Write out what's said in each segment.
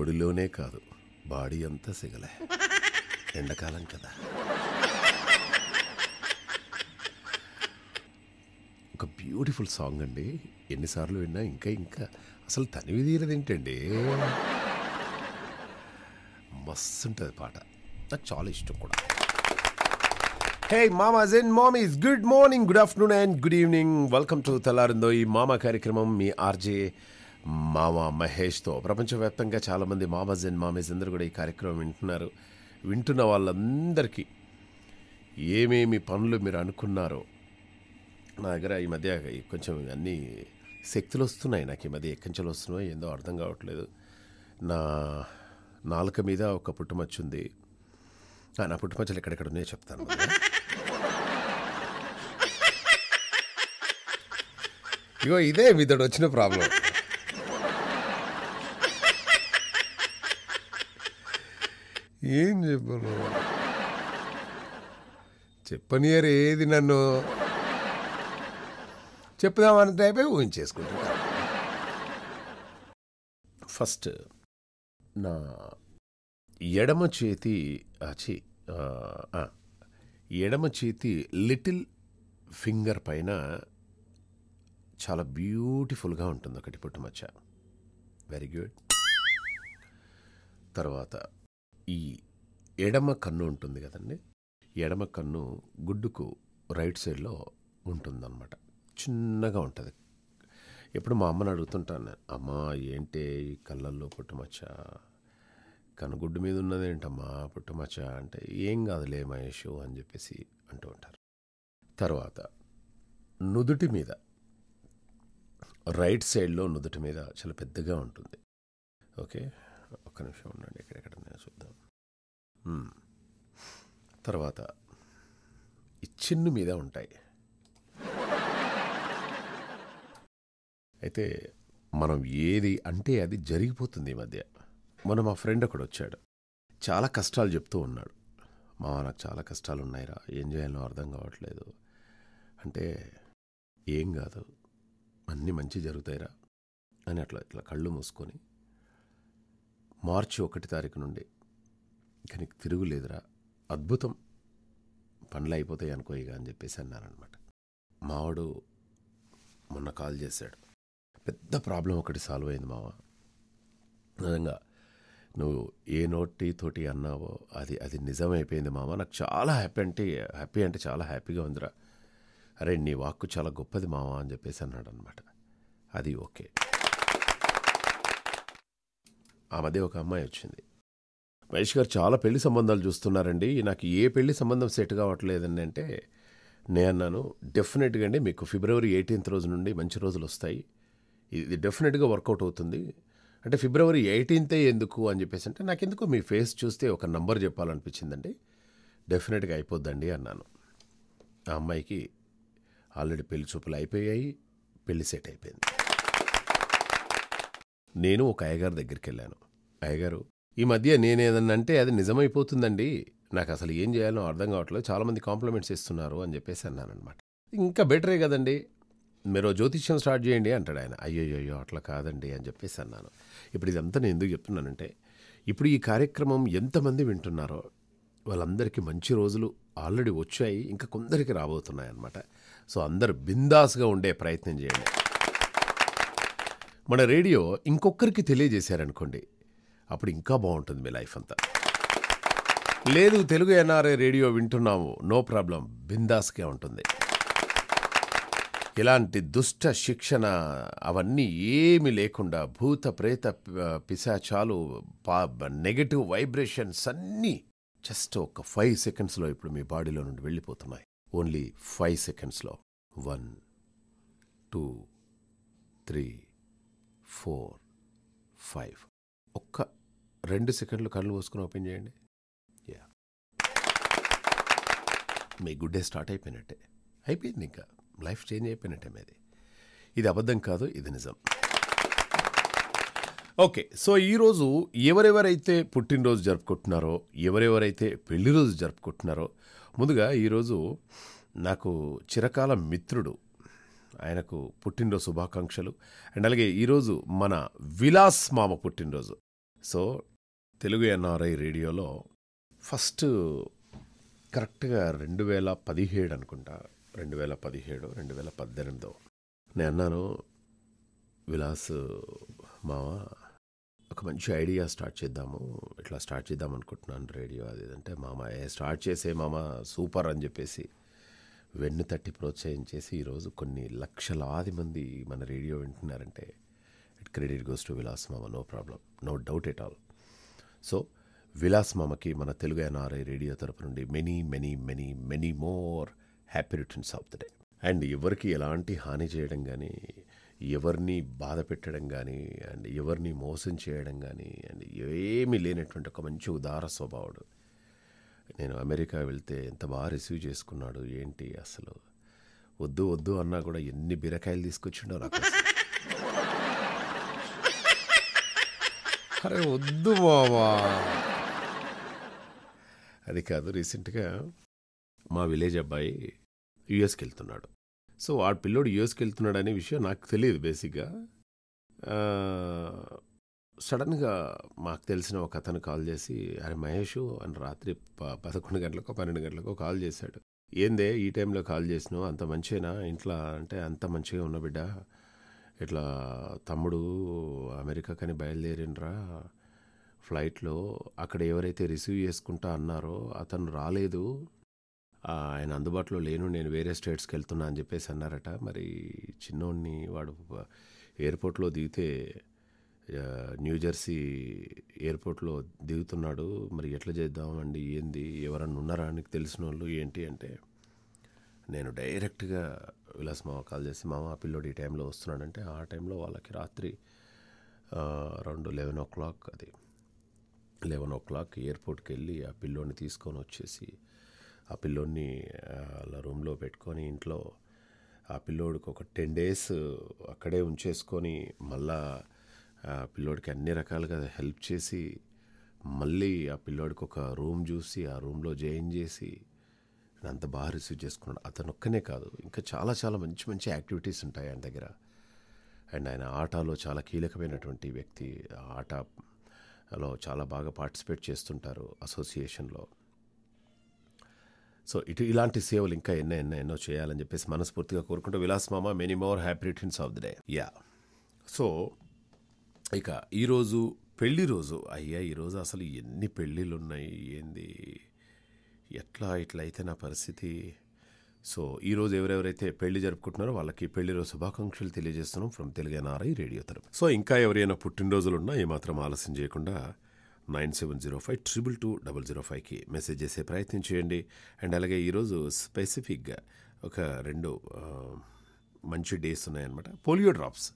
ఒడిలోనే కాదు బాడీ అంతా సిగలే ఎండాకాలం కదా ఒక బ్యూటిఫుల్ సాంగ్ అండి ఎన్నిసార్లు విన్నా ఇంకా ఇంకా అసలు తనివి ఏంటండి మస్తు ఉంటుంది పాట నాకు చాలా ఇష్టం కూడా హే మామాజ్ అండ్ మామీస్ good morning good afternoon and good evening welcome to తెల్లారిందో ఈ మామా కార్యక్రమం మీ ఆర్జే మామ మహేష్తో ప్రపంచవ్యాప్తంగా చాలామంది మామజ్ అండ్ మామేజ్ అందరూ కూడా ఈ కార్యక్రమం వింటున్నారు వింటున్న వాళ్ళందరికీ ఏమేమి పనులు మీరు అనుకున్నారో నా దగ్గర ఈ మధ్య కొంచెం అన్నీ శక్తులు వస్తున్నాయి నాకు ఈ మధ్య ఎక్కించలు వస్తున్నాయి ఏందో అర్థం కావట్లేదు నా నాలుక మీద ఒక పుట్టుమచ్చు ఉంది నా పుట్టుమచ్చలు ఎక్కడెక్కడ ఉన్నాయో చెప్తాను ఇగో ఇదే మీతో వచ్చిన ప్రాబ్లం ఏం చెప్పను చెప్పనియరు ఏది నన్ను చెప్పుదామన్న టైపే ఊహించేసుకుంటా ఫస్ట్ నా ఎడమ చేతి ఆచి ఎడమ చేతి లిటిల్ ఫింగర్ పైన చాలా బ్యూటిఫుల్గా ఉంటుంది ఒకటి పుట్టుమచ్చ వెరీ గుడ్ తర్వాత ఈ ఎడమ కన్ను ఉంటుంది కదండి ఎడమ కన్ను గుడ్డుకు రైట్ సైడ్లో ఉంటుందన్నమాట చిన్నగా ఉంటుంది ఎప్పుడు మా అమ్మని అడుగుతుంటాను అమ్మ ఏంటి ఈ కళ్ళల్లో పుట్టుమచ్చ కనుగుడ్డు మీద ఉన్నది ఏంటమ్మా పుట్టుమచ్చ అంటే ఏం కాదులే మహేష్ అని చెప్పేసి అంటూ ఉంటారు తర్వాత నుదుటి మీద రైట్ సైడ్లో నుదుటి మీద చాలా పెద్దగా ఉంటుంది ఓకే ఒక్క నిమిషం ఉండండి ఎక్కడెక్కడ నేను చూద్దాం తర్వాత ఇచ్చిన్ను మీద ఉంటాయి అయితే మనం ఏది అంటే అది జరిగిపోతుంది ఈ మధ్య మొన్న మా ఫ్రెండ్ ఒకడు వచ్చాడు చాలా కష్టాలు చెప్తూ ఉన్నాడు మా నాకు చాలా కష్టాలు ఉన్నాయిరా ఏం చేయాలో అర్థం కావట్లేదు అంటే ఏం కాదు అన్నీ మంచి జరుగుతాయిరా అని అట్లా ఇట్లా కళ్ళు మూసుకొని మార్చి ఒకటి తారీఖు నుండి కానీ తిరుగులేదురా అద్భుతం పనులు అయిపోతాయి అనుకోయిగా అని చెప్పేసి అన్నారనమాట మావాడు మొన్న కాల్ చేశాడు పెద్ద ప్రాబ్లం ఒకటి సాల్వ్ అయింది మావా నిజంగా నువ్వు ఏ నోటి తోటి అన్నావో అది అది నిజమైపోయింది మామ నాకు చాలా హ్యాపీ అంటే హ్యాపీ అంటే చాలా హ్యాపీగా ఉందిరా అరే నీ వాక్కు చాలా గొప్పది మామ అని చెప్పేసి అన్నాడు అనమాట అది ఓకే ఆ మధ్య ఒక అమ్మాయి వచ్చింది మహేష్ గారు చాలా పెళ్లి సంబంధాలు చూస్తున్నారండి నాకు ఏ పెళ్లి సంబంధం సెట్ కావట్లేదని అంటే నేను అన్నాను డెఫినెట్గా అండి మీకు ఫిబ్రవరి ఎయిటీన్త్ రోజు నుండి మంచి రోజులు వస్తాయి ఇది డెఫినెట్గా వర్కౌట్ అవుతుంది అంటే ఫిబ్రవరి ఎయిటీన్తే ఎందుకు అని చెప్పేసి అంటే నాకు ఎందుకు మీ ఫేస్ చూస్తే ఒక నంబర్ చెప్పాలనిపించిందండి డెఫినెట్గా అయిపోద్దండి అన్నాను ఆ అమ్మాయికి ఆల్రెడీ పెళ్లి చూపులు అయిపోయాయి పెళ్లి సెట్ అయిపోయింది నేను ఒక అయ్యగారి దగ్గరికి వెళ్ళాను అయ్యగారు ఈ మధ్య నేనేదన్నంటే అది నిజమైపోతుందండి నాకు అసలు ఏం చేయాలో అర్థం కావట్లేదు చాలామంది కాంప్లిమెంట్స్ ఇస్తున్నారు అని చెప్పేసి అన్నానమాట ఇంకా బెటరే కదండి మీరు జ్యోతిష్యం స్టార్ట్ చేయండి అంటాడు ఆయన అయ్యోయ్యో అట్లా కాదండి అని చెప్పేసి అన్నాను ఇప్పుడు ఇదంతా నేను ఎందుకు చెప్తున్నానంటే ఇప్పుడు ఈ కార్యక్రమం ఎంతమంది వింటున్నారో వాళ్ళందరికీ మంచి రోజులు ఆల్రెడీ వచ్చాయి ఇంకా కొందరికి రాబోతున్నాయి అన్నమాట సో అందరు బిందాస్గా ఉండే ప్రయత్నం చేయండి మన రేడియో ఇంకొకరికి తెలియజేశారనుకోండి అప్పుడు ఇంకా బాగుంటుంది మీ లైఫ్ అంతా లేదు తెలుగు ఎన్ఆర్ఏ రేడియో వింటున్నాము నో ప్రాబ్లం బిందాస్కే ఉంటుంది ఇలాంటి దుష్ట శిక్షణ అవన్నీ ఏమి లేకుండా భూత ప్రేత పిశాచాలు పా నెగటివ్ వైబ్రేషన్స్ అన్నీ జస్ట్ ఒక ఫైవ్ సెకండ్స్లో ఇప్పుడు మీ బాడీలో నుండి వెళ్ళిపోతున్నాయి ఓన్లీ ఫైవ్ సెకండ్స్లో one two three four five ఒక్క రెండు సెకండ్లు కళ్ళు మూసుకుని ఓపెన్ చేయండి యా మీ గుడ్ డే స్టార్ట్ అయిపోయినట్టే అయిపోయింది ఇంకా లైఫ్ చేంజ్ అయిపోయినట్టే మీది ఇది అబద్ధం కాదు ఇది నిజం ఓకే సో ఈరోజు ఎవరెవరైతే పుట్టినరోజు జరుపుకుంటున్నారో ఎవరెవరైతే పెళ్లి రోజు జరుపుకుంటున్నారో ముందుగా ఈరోజు నాకు చిరకాల మిత్రుడు ఆయనకు పుట్టినరోజు శుభాకాంక్షలు అండ్ అలాగే ఈరోజు మన విలాస్ మామ పుట్టినరోజు సో తెలుగు ఎన్ఆర్ఐ రేడియోలో ఫస్ట్ కరెక్ట్గా రెండు వేల పదిహేడు అనుకుంటా రెండు వేల పదిహేడు రెండు వేల పద్దెనిమిదో నేను అన్నాను విలాస్ మామ ఒక మంచి ఐడియా స్టార్ట్ చేద్దాము ఇట్లా స్టార్ట్ చేద్దాం అనుకుంటున్నాను రేడియో అది ఏదంటే మామ ఏ స్టార్ట్ చేసే మామ సూపర్ అని చెప్పేసి వెన్ను తట్టి ప్రోత్సాహం చేసి ఈరోజు కొన్ని లక్షలాది మంది మన రేడియో వింటున్నారంటే it credit goes to Vilas మామ no problem no doubt at all so Vilas మామకి మన తెలుగు ఎన్ఆర్ఐ రేడియో తరపు నుండి many many many many more happy returns of the day and ఎవరికి ఎలాంటి హాని చేయడం కానీ ఎవరిని బాధ పెట్టడం కానీ అండ్ ఎవరిని మోసం చేయడం కానీ అండ్ ఏమీ లేనటువంటి ఒక మంచి ఉదార స్వభావుడు నేను అమెరికా వెళ్తే ఎంత బాగా రిసీవ్ చేసుకున్నాడు ఏంటి అసలు వద్దు వద్దు అన్నా కూడా ఎన్ని బీరకాయలు తీసుకొచ్చిండో నాకు అరే వద్దు బావా అది కాదు రీసెంట్గా మా విలేజ్ అబ్బాయి యుఎస్కి వెళ్తున్నాడు సో ఆ పిల్లోడు యుఎస్కి వెళ్తున్నాడనే విషయం నాకు తెలియదు బేసిక్గా సడన్గా మాకు తెలిసిన ఒక అతను కాల్ చేసి అరే మహేష్ అని రాత్రి ప పదకొండు గంటలకు పన్నెండు గంటలకు కాల్ చేశాడు ఏందే ఈ టైంలో కాల్ చేసినావు అంత మంచిగా ఇంట్లో అంటే అంత మంచిగా ఉన్న బిడ్డ ఇట్లా తమ్ముడు అమెరికా కానీ బయలుదేరిండ్రా ఫ్లైట్లో అక్కడ ఎవరైతే రిసీవ్ చేసుకుంటా అన్నారో అతను రాలేదు ఆయన అందుబాటులో లేను నేను వేరే స్టేట్స్కి వెళ్తున్నా అని చెప్పేసి అన్నారట మరి చిన్నోడిని వాడు ఎయిర్పోర్ట్లో దిగితే న్యూజెర్సీ ఎయిర్పోర్ట్లో దిగుతున్నాడు మరి ఎట్లా చేద్దామండి ఏంది ఎవరన్నా ఉన్నారా అని తెలిసిన వాళ్ళు ఏంటి అంటే నేను డైరెక్ట్గా విలాస్ మామ కాల్ చేసి మామ పిల్లోడు ఈ టైంలో వస్తున్నాడంటే ఆ టైంలో వాళ్ళకి రాత్రి రెండు లెవెన్ ఓ క్లాక్ అది లెవెన్ ఓ క్లాక్ ఎయిర్పోర్ట్కి వెళ్ళి ఆ పిల్లోని తీసుకొని వచ్చేసి ఆ పిల్లోని అలా రూమ్లో పెట్టుకొని ఇంట్లో ఆ పిల్లోడికి ఒక టెన్ డేస్ అక్కడే ఉంచేసుకొని మళ్ళీ పిల్లోడికి అన్ని రకాలుగా హెల్ప్ చేసి మళ్ళీ ఆ పిల్లోడికి ఒక రూమ్ చూసి ఆ రూమ్లో జాయిన్ చేసి అంత బాగా రిసీవ్ చేసుకున్నాడు అతను ఒక్కనే కాదు ఇంకా చాలా చాలా మంచి మంచి యాక్టివిటీస్ ఉంటాయి ఆయన దగ్గర అండ్ ఆయన ఆటలో చాలా కీలకమైనటువంటి వ్యక్తి ఆటలో చాలా బాగా పార్టిసిపేట్ చేస్తుంటారు అసోసియేషన్లో సో ఇటు ఇలాంటి సేవలు ఇంకా ఎన్నో ఎన్నో ఎన్నో చేయాలని చెప్పేసి మనస్ఫూర్తిగా కోరుకుంటూ విలాస్ మామ many more happy returns of the day yeah so ఇక ఈరోజు పెళ్లి రోజు అయ్యా ఈరోజు అసలు ఎన్ని పెళ్ళిళ్ళు ఉన్నాయి ఏంది ఎట్లా ఇట్లయితే నా పరిస్థితి సో ఈరోజు ఎవరెవరైతే పెళ్లి జరుపుకుంటున్నారో వాళ్ళకి రోజు శుభాకాంక్షలు తెలియజేస్తున్నాం ఫ్రమ్ తెలుగునారై రేడియో తరపు సో ఇంకా ఎవరైనా పుట్టినరోజులు ఉన్నా ఏమాత్రం ఆలస్యం చేయకుండా nine seven zero five triple two double zero ఫైవ్కి మెసేజ్ చేసే ప్రయత్నం చేయండి అండ్ అలాగే ఈరోజు స్పెసిఫిక్గా ఒక రెండు మంచి డేస్ ఉన్నాయన్నమాట పోలియో డ్రాప్స్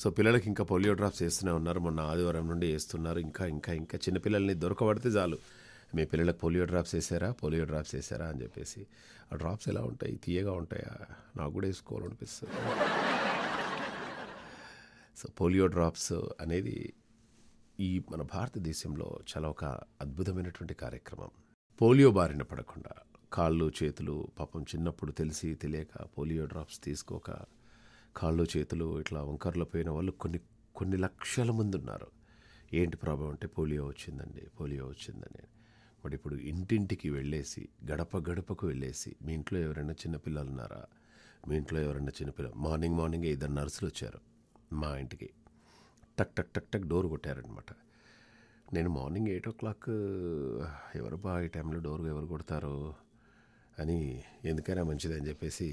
సో పిల్లలకి ఇంకా పోలియో డ్రాప్స్ వేస్తూనే ఉన్నారు మొన్న ఆదివారం నుండి వేస్తున్నారు ఇంకా ఇంకా ఇంకా చిన్నపిల్లల్ని దొరకబడితే చాలు మీ పిల్లలకు పోలియో డ్రాప్స్ వేసారా పోలియో డ్రాప్స్ వేసారా అని చెప్పేసి ఆ డ్రాప్స్ ఎలా ఉంటాయి తీయగా ఉంటాయా నాకు కూడా వేసుకోవాలనిపిస్తుంది సో పోలియో డ్రాప్స్ అనేది ఈ మన భారతదేశంలో చాలా ఒక అద్భుతమైనటువంటి కార్యక్రమం పోలియో బారిన పడకుండా కాళ్ళు చేతులు పాపం చిన్నప్పుడు తెలిసి తెలియక పోలియో డ్రాప్స్ తీసుకోక కాళ్ళు చేతులు ఇట్లా వంకర్లో పోయిన వాళ్ళు కొన్ని కొన్ని లక్షల మంది ఉన్నారు ఏంటి ప్రాబ్లం అంటే పోలియో వచ్చిందండి పోలియో వచ్చిందని మరి ఇప్పుడు ఇంటింటికి వెళ్ళేసి గడప గడపకు వెళ్ళేసి మీ ఇంట్లో ఎవరైనా చిన్నపిల్లలు ఉన్నారా మీ ఇంట్లో ఎవరైనా చిన్నపిల్లలు మార్నింగ్ మార్నింగ్ ఇద్దరు నర్సులు వచ్చారు మా ఇంటికి టక్ టక్ టక్ టక్ డోర్ కొట్టారనమాట నేను మార్నింగ్ ఎయిట్ ఓ క్లాక్ ఎవరు బా ఈ టైంలో డోర్ ఎవరు కొడతారు అని ఎందుకైనా మంచిదని చెప్పేసి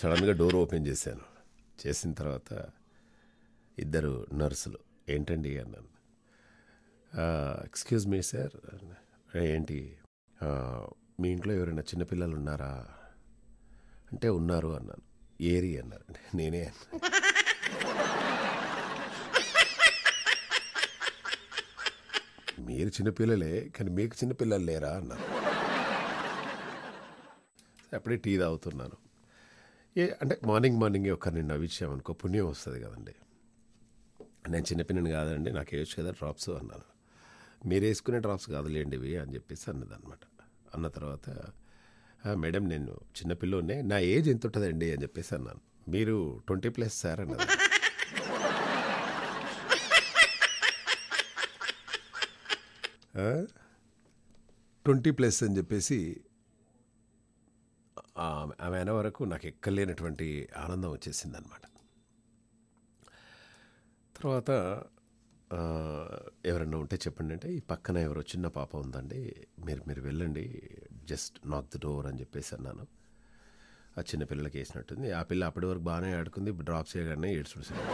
సడన్గా డోర్ ఓపెన్ చేశాను చేసిన తర్వాత ఇద్దరు నర్సులు ఏంటండి అన్నాను ఎక్స్క్యూజ్ మీ సార్ ఏంటి మీ ఇంట్లో ఎవరైనా చిన్నపిల్లలు ఉన్నారా అంటే ఉన్నారు అన్నాను ఏరి అన్నారు నేనే మీరు చిన్నపిల్లలే కానీ మీకు చిన్నపిల్లలు లేరా అన్నారు అప్పుడే టీ తాగుతున్నాను ఏ అంటే మార్నింగ్ మార్నింగ్ ఒకరిని అనుకో పుణ్యం వస్తుంది కదండి నేను చిన్నపిల్లని కాదండి నాకు వేయచ్చు కదా డ్రాప్స్ అన్నాను మీరు వేసుకునే డ్రాప్స్ కాదులేండి ఇవి అని చెప్పేసి అన్నది అనమాట అన్న తర్వాత మేడం నేను చిన్నపిల్లోనే నా ఏజ్ ఎంత ఉంటుందండి అని చెప్పేసి అన్నాను మీరు ట్వంటీ ప్లస్ సార్ అన్నది ట్వంటీ ప్లస్ అని చెప్పేసి ఆమె అనే వరకు నాకు ఎక్కలేనటువంటి ఆనందం వచ్చేసిందనమాట తర్వాత ఎవరన్నా ఉంటే చెప్పండి అంటే ఈ పక్కన ఎవరో చిన్న పాప ఉందండి మీరు మీరు వెళ్ళండి జస్ట్ నాక్ ద డోర్ అని చెప్పేసి అన్నాను ఆ చిన్న పిల్లలకి వేసినట్టుంది ఆ పిల్ల అప్పటి వరకు బాగానే ఆడుకుంది డ్రాప్ చేయగానే ఏడ్చుడిసింది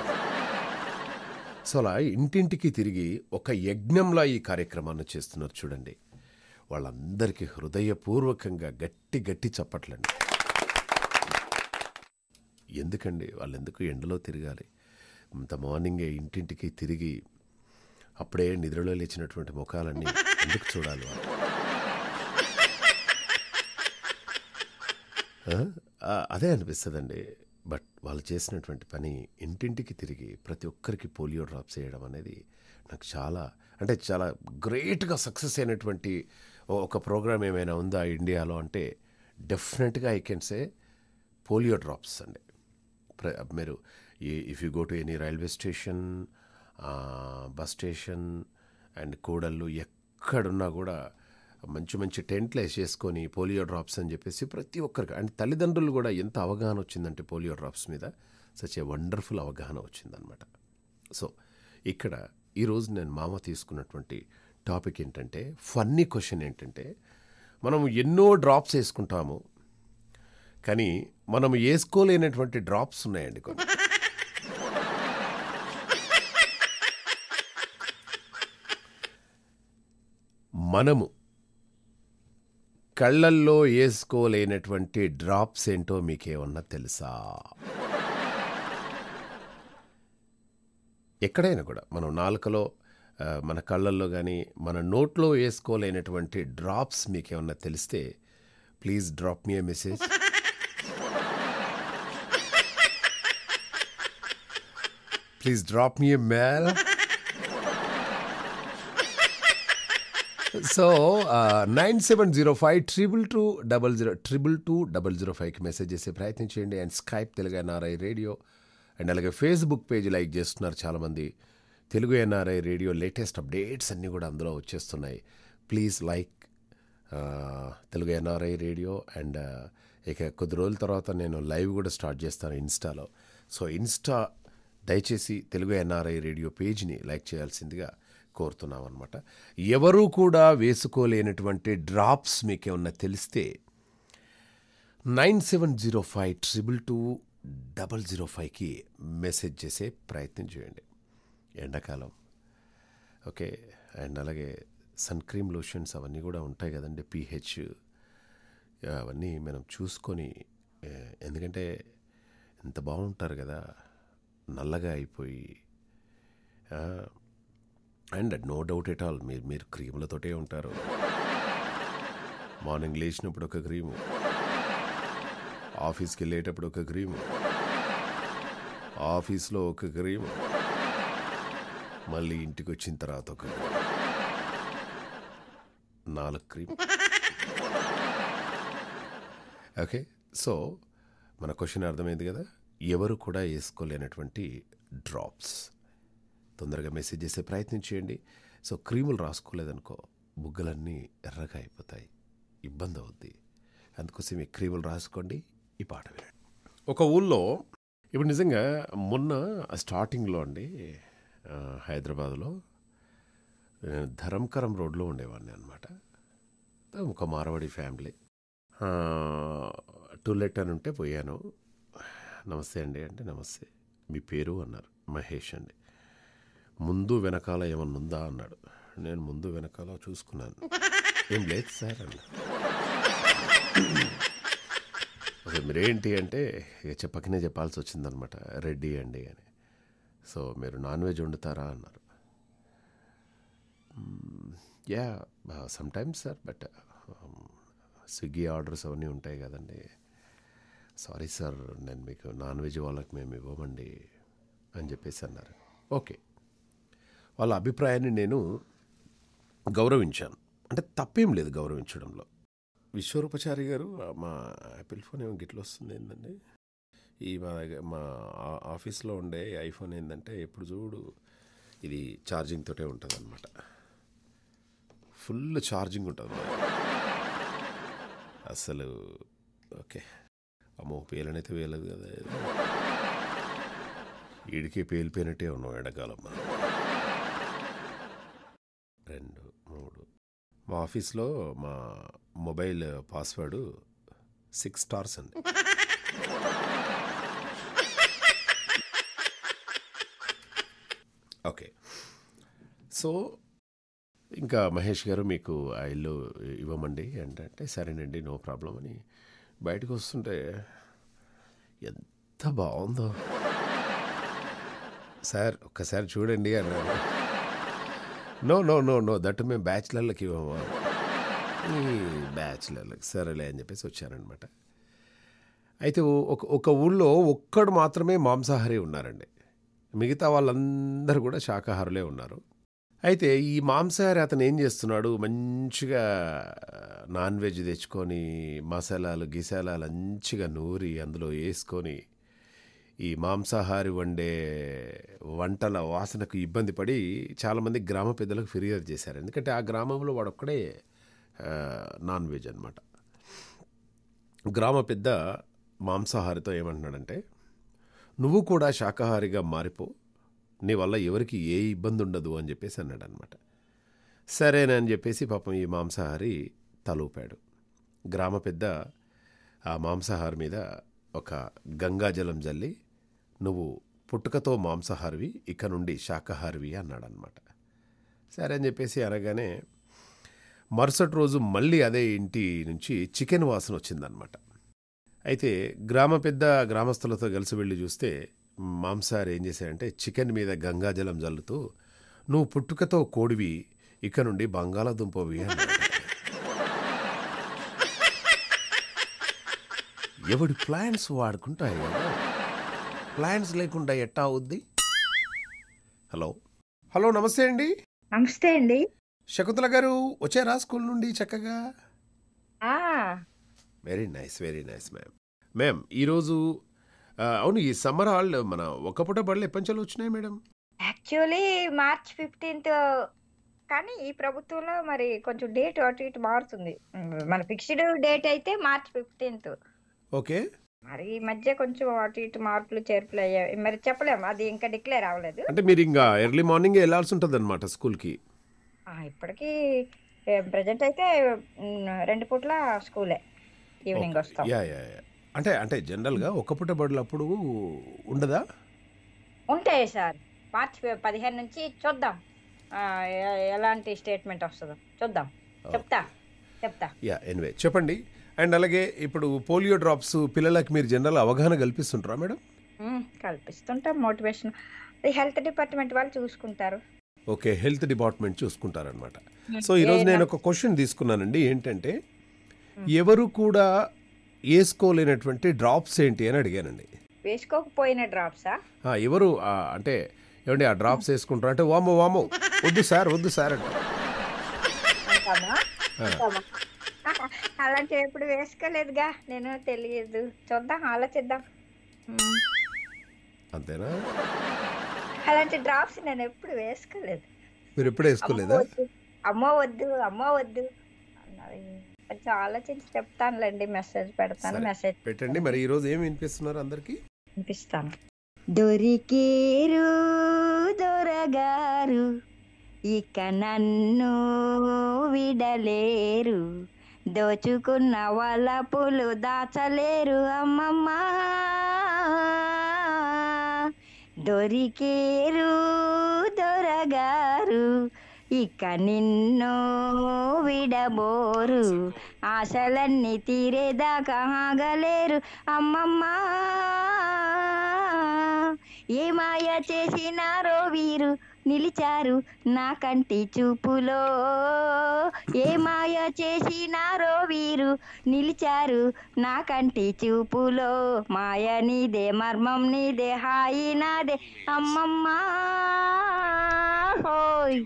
సో అలా ఇంటింటికి తిరిగి ఒక యజ్ఞంలా ఈ కార్యక్రమాన్ని చేస్తున్నారు చూడండి వాళ్ళందరికీ హృదయపూర్వకంగా గట్టి గట్టి చప్పట్లండి ఎందుకండి వాళ్ళెందుకు ఎండలో తిరగాలి ఇంత మార్నింగే ఇంటింటికి తిరిగి అప్పుడే నిద్రలో లేచినటువంటి ముఖాలన్నీ ఎందుకు చూడాలి అదే అనిపిస్తుందండి బట్ వాళ్ళు చేసినటువంటి పని ఇంటింటికి తిరిగి ప్రతి ఒక్కరికి పోలియో డ్రాప్స్ వేయడం అనేది నాకు చాలా అంటే చాలా గ్రేట్గా సక్సెస్ అయినటువంటి ఒక ప్రోగ్రామ్ ఏమైనా ఉందా ఇండియాలో అంటే డెఫినెట్గా I can say polio drops అండి మీరు if you go to any railway station bus station and కూడళ్ళు ఎక్కడున్నా కూడా మంచి మంచి టెంట్లు వేసేసుకొని పోలియో డ్రాప్స్ అని చెప్పేసి ప్రతి ఒక్కరికి అండ్ తల్లిదండ్రులు కూడా ఎంత అవగాహన వచ్చిందంటే పోలియో డ్రాప్స్ మీద సచ్ ఏ వండర్ఫుల్ అవగాహన వచ్చిందనమాట సో ఇక్కడ ఈరోజు నేను మామ తీసుకున్నటువంటి టాపిక్ ఏంటంటే ఫన్నీ క్వశ్చన్ ఏంటంటే మనం ఎన్నో డ్రాప్స్ వేసుకుంటాము కానీ మనం వేసుకోలేనటువంటి డ్రాప్స్ ఉన్నాయండి కొన్ని మనము కళ్ళల్లో వేసుకోలేనటువంటి డ్రాప్స్ ఏంటో మీకేమన్నా తెలుసా ఎక్కడైనా కూడా మనం నాలుకలో మన కళ్ళల్లో కానీ మన నోట్లో వేసుకోలేనటువంటి డ్రాప్స్ మీకు ఏమన్నా తెలిస్తే ప్లీజ్ డ్రాప్ మీ మెసేజ్ ప్లీజ్ డ్రాప్ మీ mail so nine seven zero five triple two double zero triple two double zero ఫైవ్కి మెసేజ్ చేసే ప్రయత్నం చేయండి and Skype Telugu NRI radio and అలాగే ఫేస్బుక్ పేజ్ లైక్ చేస్తున్నారు చాలామంది Telugu NRI radio latest updates అన్నీ కూడా అందులో వచ్చేస్తున్నాయి please like Telugu NRI radio and ఇక కొద్ది రోజుల తర్వాత నేను లైవ్ కూడా స్టార్ట్ చేస్తాను ఇన్స్టాలో సో ఇన్స్టా దయచేసి తెలుగు ఎన్ఆర్ఐ రేడియో పేజ్ని లైక్ చేయాల్సిందిగా కోరుతున్నాం అనమాట ఎవరూ కూడా వేసుకోలేనటువంటి డ్రాప్స్ మీకు ఏమన్నా తెలిస్తే nine seven zero five triple two double zero ఫైవ్కి మెసేజ్ చేసే ప్రయత్నం చేయండి ఎండాకాలం ఓకే అండ్ అలాగే సన్ క్రీమ్ లోషన్స్ అవన్నీ కూడా ఉంటాయి కదండి పీహెచ్ అవన్నీ మనం చూసుకొని ఎందుకంటే ఎంత బాగుంటారు కదా నల్లగా అయిపోయి and no doubt at all మీరు మీరు క్రీములతోటే ఉంటారు మార్నింగ్ లేచినప్పుడు ఒక క్రీము ఆఫీస్కి వెళ్ళేటప్పుడు ఒక క్రీము ఆఫీస్లో ఒక క్రీము మళ్ళీ ఇంటికి వచ్చిన తర్వాత ఒక నాలుగు క్రీమ్ ఓకే సో మన క్వశ్చన్ అర్థమైంది కదా ఎవరు కూడా వేసుకోలేనటువంటి డ్రాప్స్ తొందరగా మెసేజ్ చేసే ప్రయత్నం చేయండి సో క్రీములు రాసుకోలేదనుకో బుగ్గలన్నీ ఎర్రగా అయిపోతాయి ఇబ్బంది అవుద్ది అందుకోసం ఈ క్రీములు రాసుకోండి ఈ పాట వినండి ఒక ఊళ్ళో ఇప్పుడు నిజంగా మొన్న స్టార్టింగ్లో అండి హైదరాబాద్లో నేను ధరంకరం రోడ్లో ఉండేవాడిని అనమాట ఒక మారవాడి ఫ్యామిలీ టూలెట్ అని ఉంటే పోయాను నమస్తే అండి అంటే నమస్తే మీ పేరు అన్నారు మహేష్ అండి ముందు వెనకాల ఏమన్నా ఉందా అన్నాడు నేను ముందు వెనకాల చూసుకున్నాను ఏం లేదు సార్ అన్న మీరేంటి అంటే చెప్పకనే చెప్పాల్సి వచ్చిందనమాట రెడ్డి అండి అని సో మీరు నాన్ వెజ్ వండుతారా అన్నారు yeah times sir but Swiggy orders అవన్నీ ఉంటాయి కదండి సారీ సార్ నేను మీకు నాన్ వెజ్ వాళ్ళకి మేము ఇవ్వమండి అని చెప్పేసి అన్నారు ఓకే వాళ్ళ అభిప్రాయాన్ని నేను గౌరవించాను అంటే తప్పేం లేదు గౌరవించడంలో విశ్వరూపచారి గారు మా యాపిల్ ఫోన్ ఏమో గిట్ల వస్తుంది ఏంటండి ఈ మా మా ఆఫీస్లో ఉండే ఐఫోన్ ఏంటంటే ఎప్పుడు చూడు ఇది ఛార్జింగ్ తోటే ఉంటుంది అనమాట ఫుల్ ఛార్జింగ్ ఉంటుంది అసలు ఓకే అమ్మో పేలనైతే వేయలేదు కదా ఈడికే పేలిపోయినట్టే ఉన్నాం ఎండకాలం మనం రెండు మూడు మా ఆఫీస్లో మా మొబైల్ పాస్వర్డు సిక్స్ స్టార్స్ అండి ఓకే సో ఇంకా మహేష్ గారు మీకు ఆ ఇల్లు ఇవ్వమండి అంటే సరేనండి నో ప్రాబ్లం అని బయటకు వస్తుంటే ఎంత బాగుందో సార్ ఒక్కసారి చూడండి అన్నారు no no no no that మేము బ్యాచిలర్లకు ఇవ్వము ఈ బ్యాచిలర్లకు సరేలే అని చెప్పేసి వచ్చారనమాట అయితే ఒక ఒక ఊళ్ళో ఒక్కడు మాత్రమే మాంసాహారి ఉన్నారండి మిగతా వాళ్ళందరూ కూడా శాకాహారులే ఉన్నారు అయితే ఈ మాంసాహారి అతను ఏం చేస్తున్నాడు మంచిగా నాన్ వెజ్ తెచ్చుకొని మసాలాలు గిసాలాలు మంచిగా నూరి అందులో వేసుకొని ఈ మాంసాహారి వండే వంటల వాసనకు ఇబ్బంది పడి చాలామంది గ్రామ పెద్దలకు ఫిర్యాదు చేశారు ఎందుకంటే ఆ గ్రామంలో ఒక్కడే నాన్ వెజ్ అనమాట గ్రామ పెద్ద మాంసాహారితో ఏమంటున్నాడంటే నువ్వు కూడా శాకాహారిగా మారిపో నీ వల్ల ఎవరికి ఏ ఇబ్బంది ఉండదు అని చెప్పేసి అన్నాడనమాట సరేనని చెప్పేసి పాపం ఈ మాంసాహారి తలూపాడు గ్రామ పెద్ద ఆ మాంసాహారి మీద ఒక గంగాజలం జల్లి నువ్వు పుట్టుకతో మాంసాహారివి ఇక నుండి శాకాహారివి అన్నాడనమాట సరే అని చెప్పేసి అనగానే మరుసటి రోజు మళ్ళీ అదే ఇంటి నుంచి చికెన్ వాసన వచ్చిందనమాట అయితే గ్రామ పెద్ద గ్రామస్తులతో కలిసి వెళ్ళి చూస్తే మాంసారు ఏం చేశాడంటే చికెన్ మీద గంగాజలం జల్లుతూ నువ్వు పుట్టుకతో కోడివి ఇక్కడ నుండి బంగాళాదుంపవి ఎవడి ప్లాన్స్ వాడుకుంటాయి ప్లాన్స్ లేకుండా ఎట్టా అవుద్ది హలో హలో నమస్తే అండి నమస్తే అండి శకుంతల గారు వచ్చారా స్కూల్ నుండి చక్కగా very nice very nice ma'am ma'am ఈరోజు అవును ఈ సమ్మర్ హాల్ మన ఒక పూట బడులు ఎప్పంచాలు వచ్చినాయి మేడం యాక్చువల్లీ మార్చ్ ఫిఫ్టీన్త్ కానీ ఈ ప్రభుత్వంలో మరి కొంచెం డేట్ అటు ఇటు మారుతుంది మన ఫిక్స్డ్ డేట్ అయితే మార్చ్ ఫిఫ్టీన్త్ ఓకే మరి ఈ మధ్య కొంచెం అటు ఇటు మార్పులు చేర్పులు అయ్యాయి మరి చెప్పలేము అది ఇంకా డిక్లేర్ అవ్వలేదు అంటే మీరు ఇంకా ఎర్లీ మార్నింగ్ వెళ్ళాల్సి ఉంటుంది అనమాట స్కూల్కి ఇప్పటికీ ప్రజెంట్ అయితే రెండు పూట్ల స్కూలే ఈవినింగ్ వస్తాం యా యా అంటే అంటే జనరల్గా ఒక్క పుట్ట బడులు అప్పుడు ఉండదా ఉంటాయి సార్ మార్చి పదిహేను నుంచి చూద్దాం ఎలాంటి స్టేట్మెంట్ వస్తుందో చూద్దాం చెప్తా చెప్తా యా ఎనివే చెప్పండి అండ్ అలాగే ఇప్పుడు పోలియో డ్రాప్స్ పిల్లలకు మీరు జనరల్ అవగాహన కల్పిస్తుంటారా మేడం ఉమ్, కల్పిస్తుంటాం మోటివేషన్ హెల్త్ డిపార్ట్మెంట్ వాళ్ళు చూసుకుంటారు ఓకే హెల్త్ డిపార్ట్మెంట్ చూసుకుంటారనమాట సో ఈరోజు నేను ఒక క్వశ్చన్ తీసుకున్నానండి ఏంటంటే Hmm. ఎవరు కూడా వేసుకోలేనటువంటి డ్రాప్స్ ఏంటి అని అడిగానండి వేసుకోకపోయిన డ్రాప్సా ఎవరు అంటే ఏమండి ఆ డ్రాప్స్ వేసుకుంటారు అంటే వామో వామో వద్దు సార్ వద్దు సార్ అంటే అలాంటి ఎప్పుడు వేసుకోలేదుగా నేను తెలియదు చూద్దాం ఆలోచిద్దాం hmm. అంతేనా అలాంటి డ్రాప్స్ నేను ఎప్పుడు వేసుకోలేదు మీరు ఎప్పుడు వేసుకోలేదా అమ్మ వద్దు అమ్మ వద్దు అన్నది కొంచెం ఆలోచించి చెప్తానులేండి మెసేజ్ పెడతాను మెసేజ్ పెట్టండి మరి ఈ రోజు ఏమి వినిపిస్తున్నారు అందరికి వినిపిస్తాను దొరికేరు దొరగారు ఇక నన్ను విడలేరు దోచుకున్న పులు దాచలేరు అమ్మమ్మ దొరికేరు దొరగారు ఇక నిన్ను విడబోరు ఆశలన్నీ తీరేదాకా ఆగలేరు అమ్మమ్మ ఏ మాయ చేసినారో వీరు నిలిచారు నా కంటి చూపులో ఏ మాయ చేసినారో వీరు నిలిచారు నా కంటి చూపులో మాయ నీదే మర్మం నీదే హాయి నాదే అమ్మమ్మ హోయ్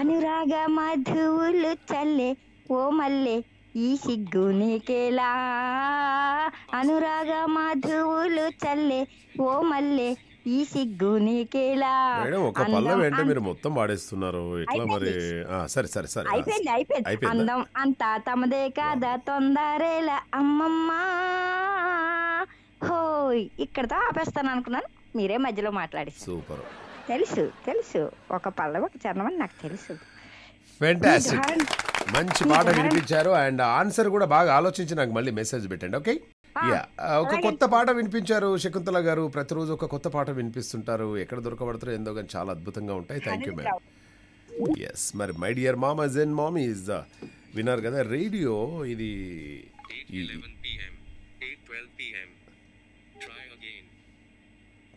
అనురాగ మధువులు చల్లే ఓ మల్లె ఈ సిగ్గు నీకేలా అనురాగ మధువులు చల్లే ఓ మల్లె ఈ సిగ్గు నీకేలా ఒక పల్లె వెంట మీరు మొత్తం వాడేస్తున్నారు ఇట్లా మరి సరే సరే సరే అయిపోయింది అయిపోయింది అందం అంతా తమదే కాదా తొందరేలా అమ్మమ్మ హోయ్ ఇక్కడతో ఆపేస్తాను అనుకున్నాను మీరే మధ్యలో మాట్లాడి సూపర్ తెలుసు తెలుసు ఒక ఒక చరణం అని నాకు తెలుసు మంచి పాట వినిపించారు అండ్ ఆన్సర్ కూడా బాగా ఆలోచించి నాకు మళ్ళీ మెసేజ్ పెట్టండి ఓకే యా ఒక కొత్త పాట వినిపించారు శకుంతల గారు ప్రతిరోజు ఒక కొత్త పాట వినిపిస్తుంటారు ఎక్కడ దొరకబడతారో ఏందో కానీ చాలా అద్భుతంగా ఉంటాయి థ్యాంక్ యూ మ్యామ్ ఎస్ మరి మై డియర్ మామ్ అజ్ అండ్ మామ్ ఈజ్ విన్నారు కదా రేడియో ఇది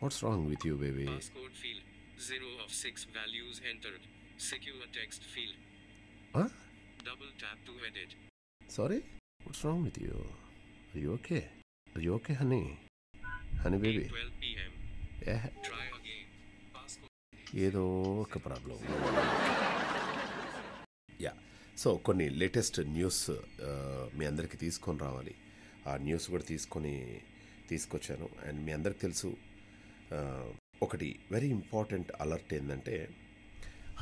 what's wrong with you baby 0 of 6 values entered. Secure text field. What? Double tap to edit. Sorry? What's wrong with you? Are you okay? Are you okay, honey? Honey baby? 12 p.m. Yeah. Try again. ఏదో ఒక problem yeah so కొన్ని latest news మీ అందరికీ తీసుకొని రావాలి ఆ news కూడా తీసుకొని తీసుకొచ్చాను అండ్ మీ అందరికి తెలుసు ఒకటి వెరీ ఇంపార్టెంట్ అలర్ట్ ఏంటంటే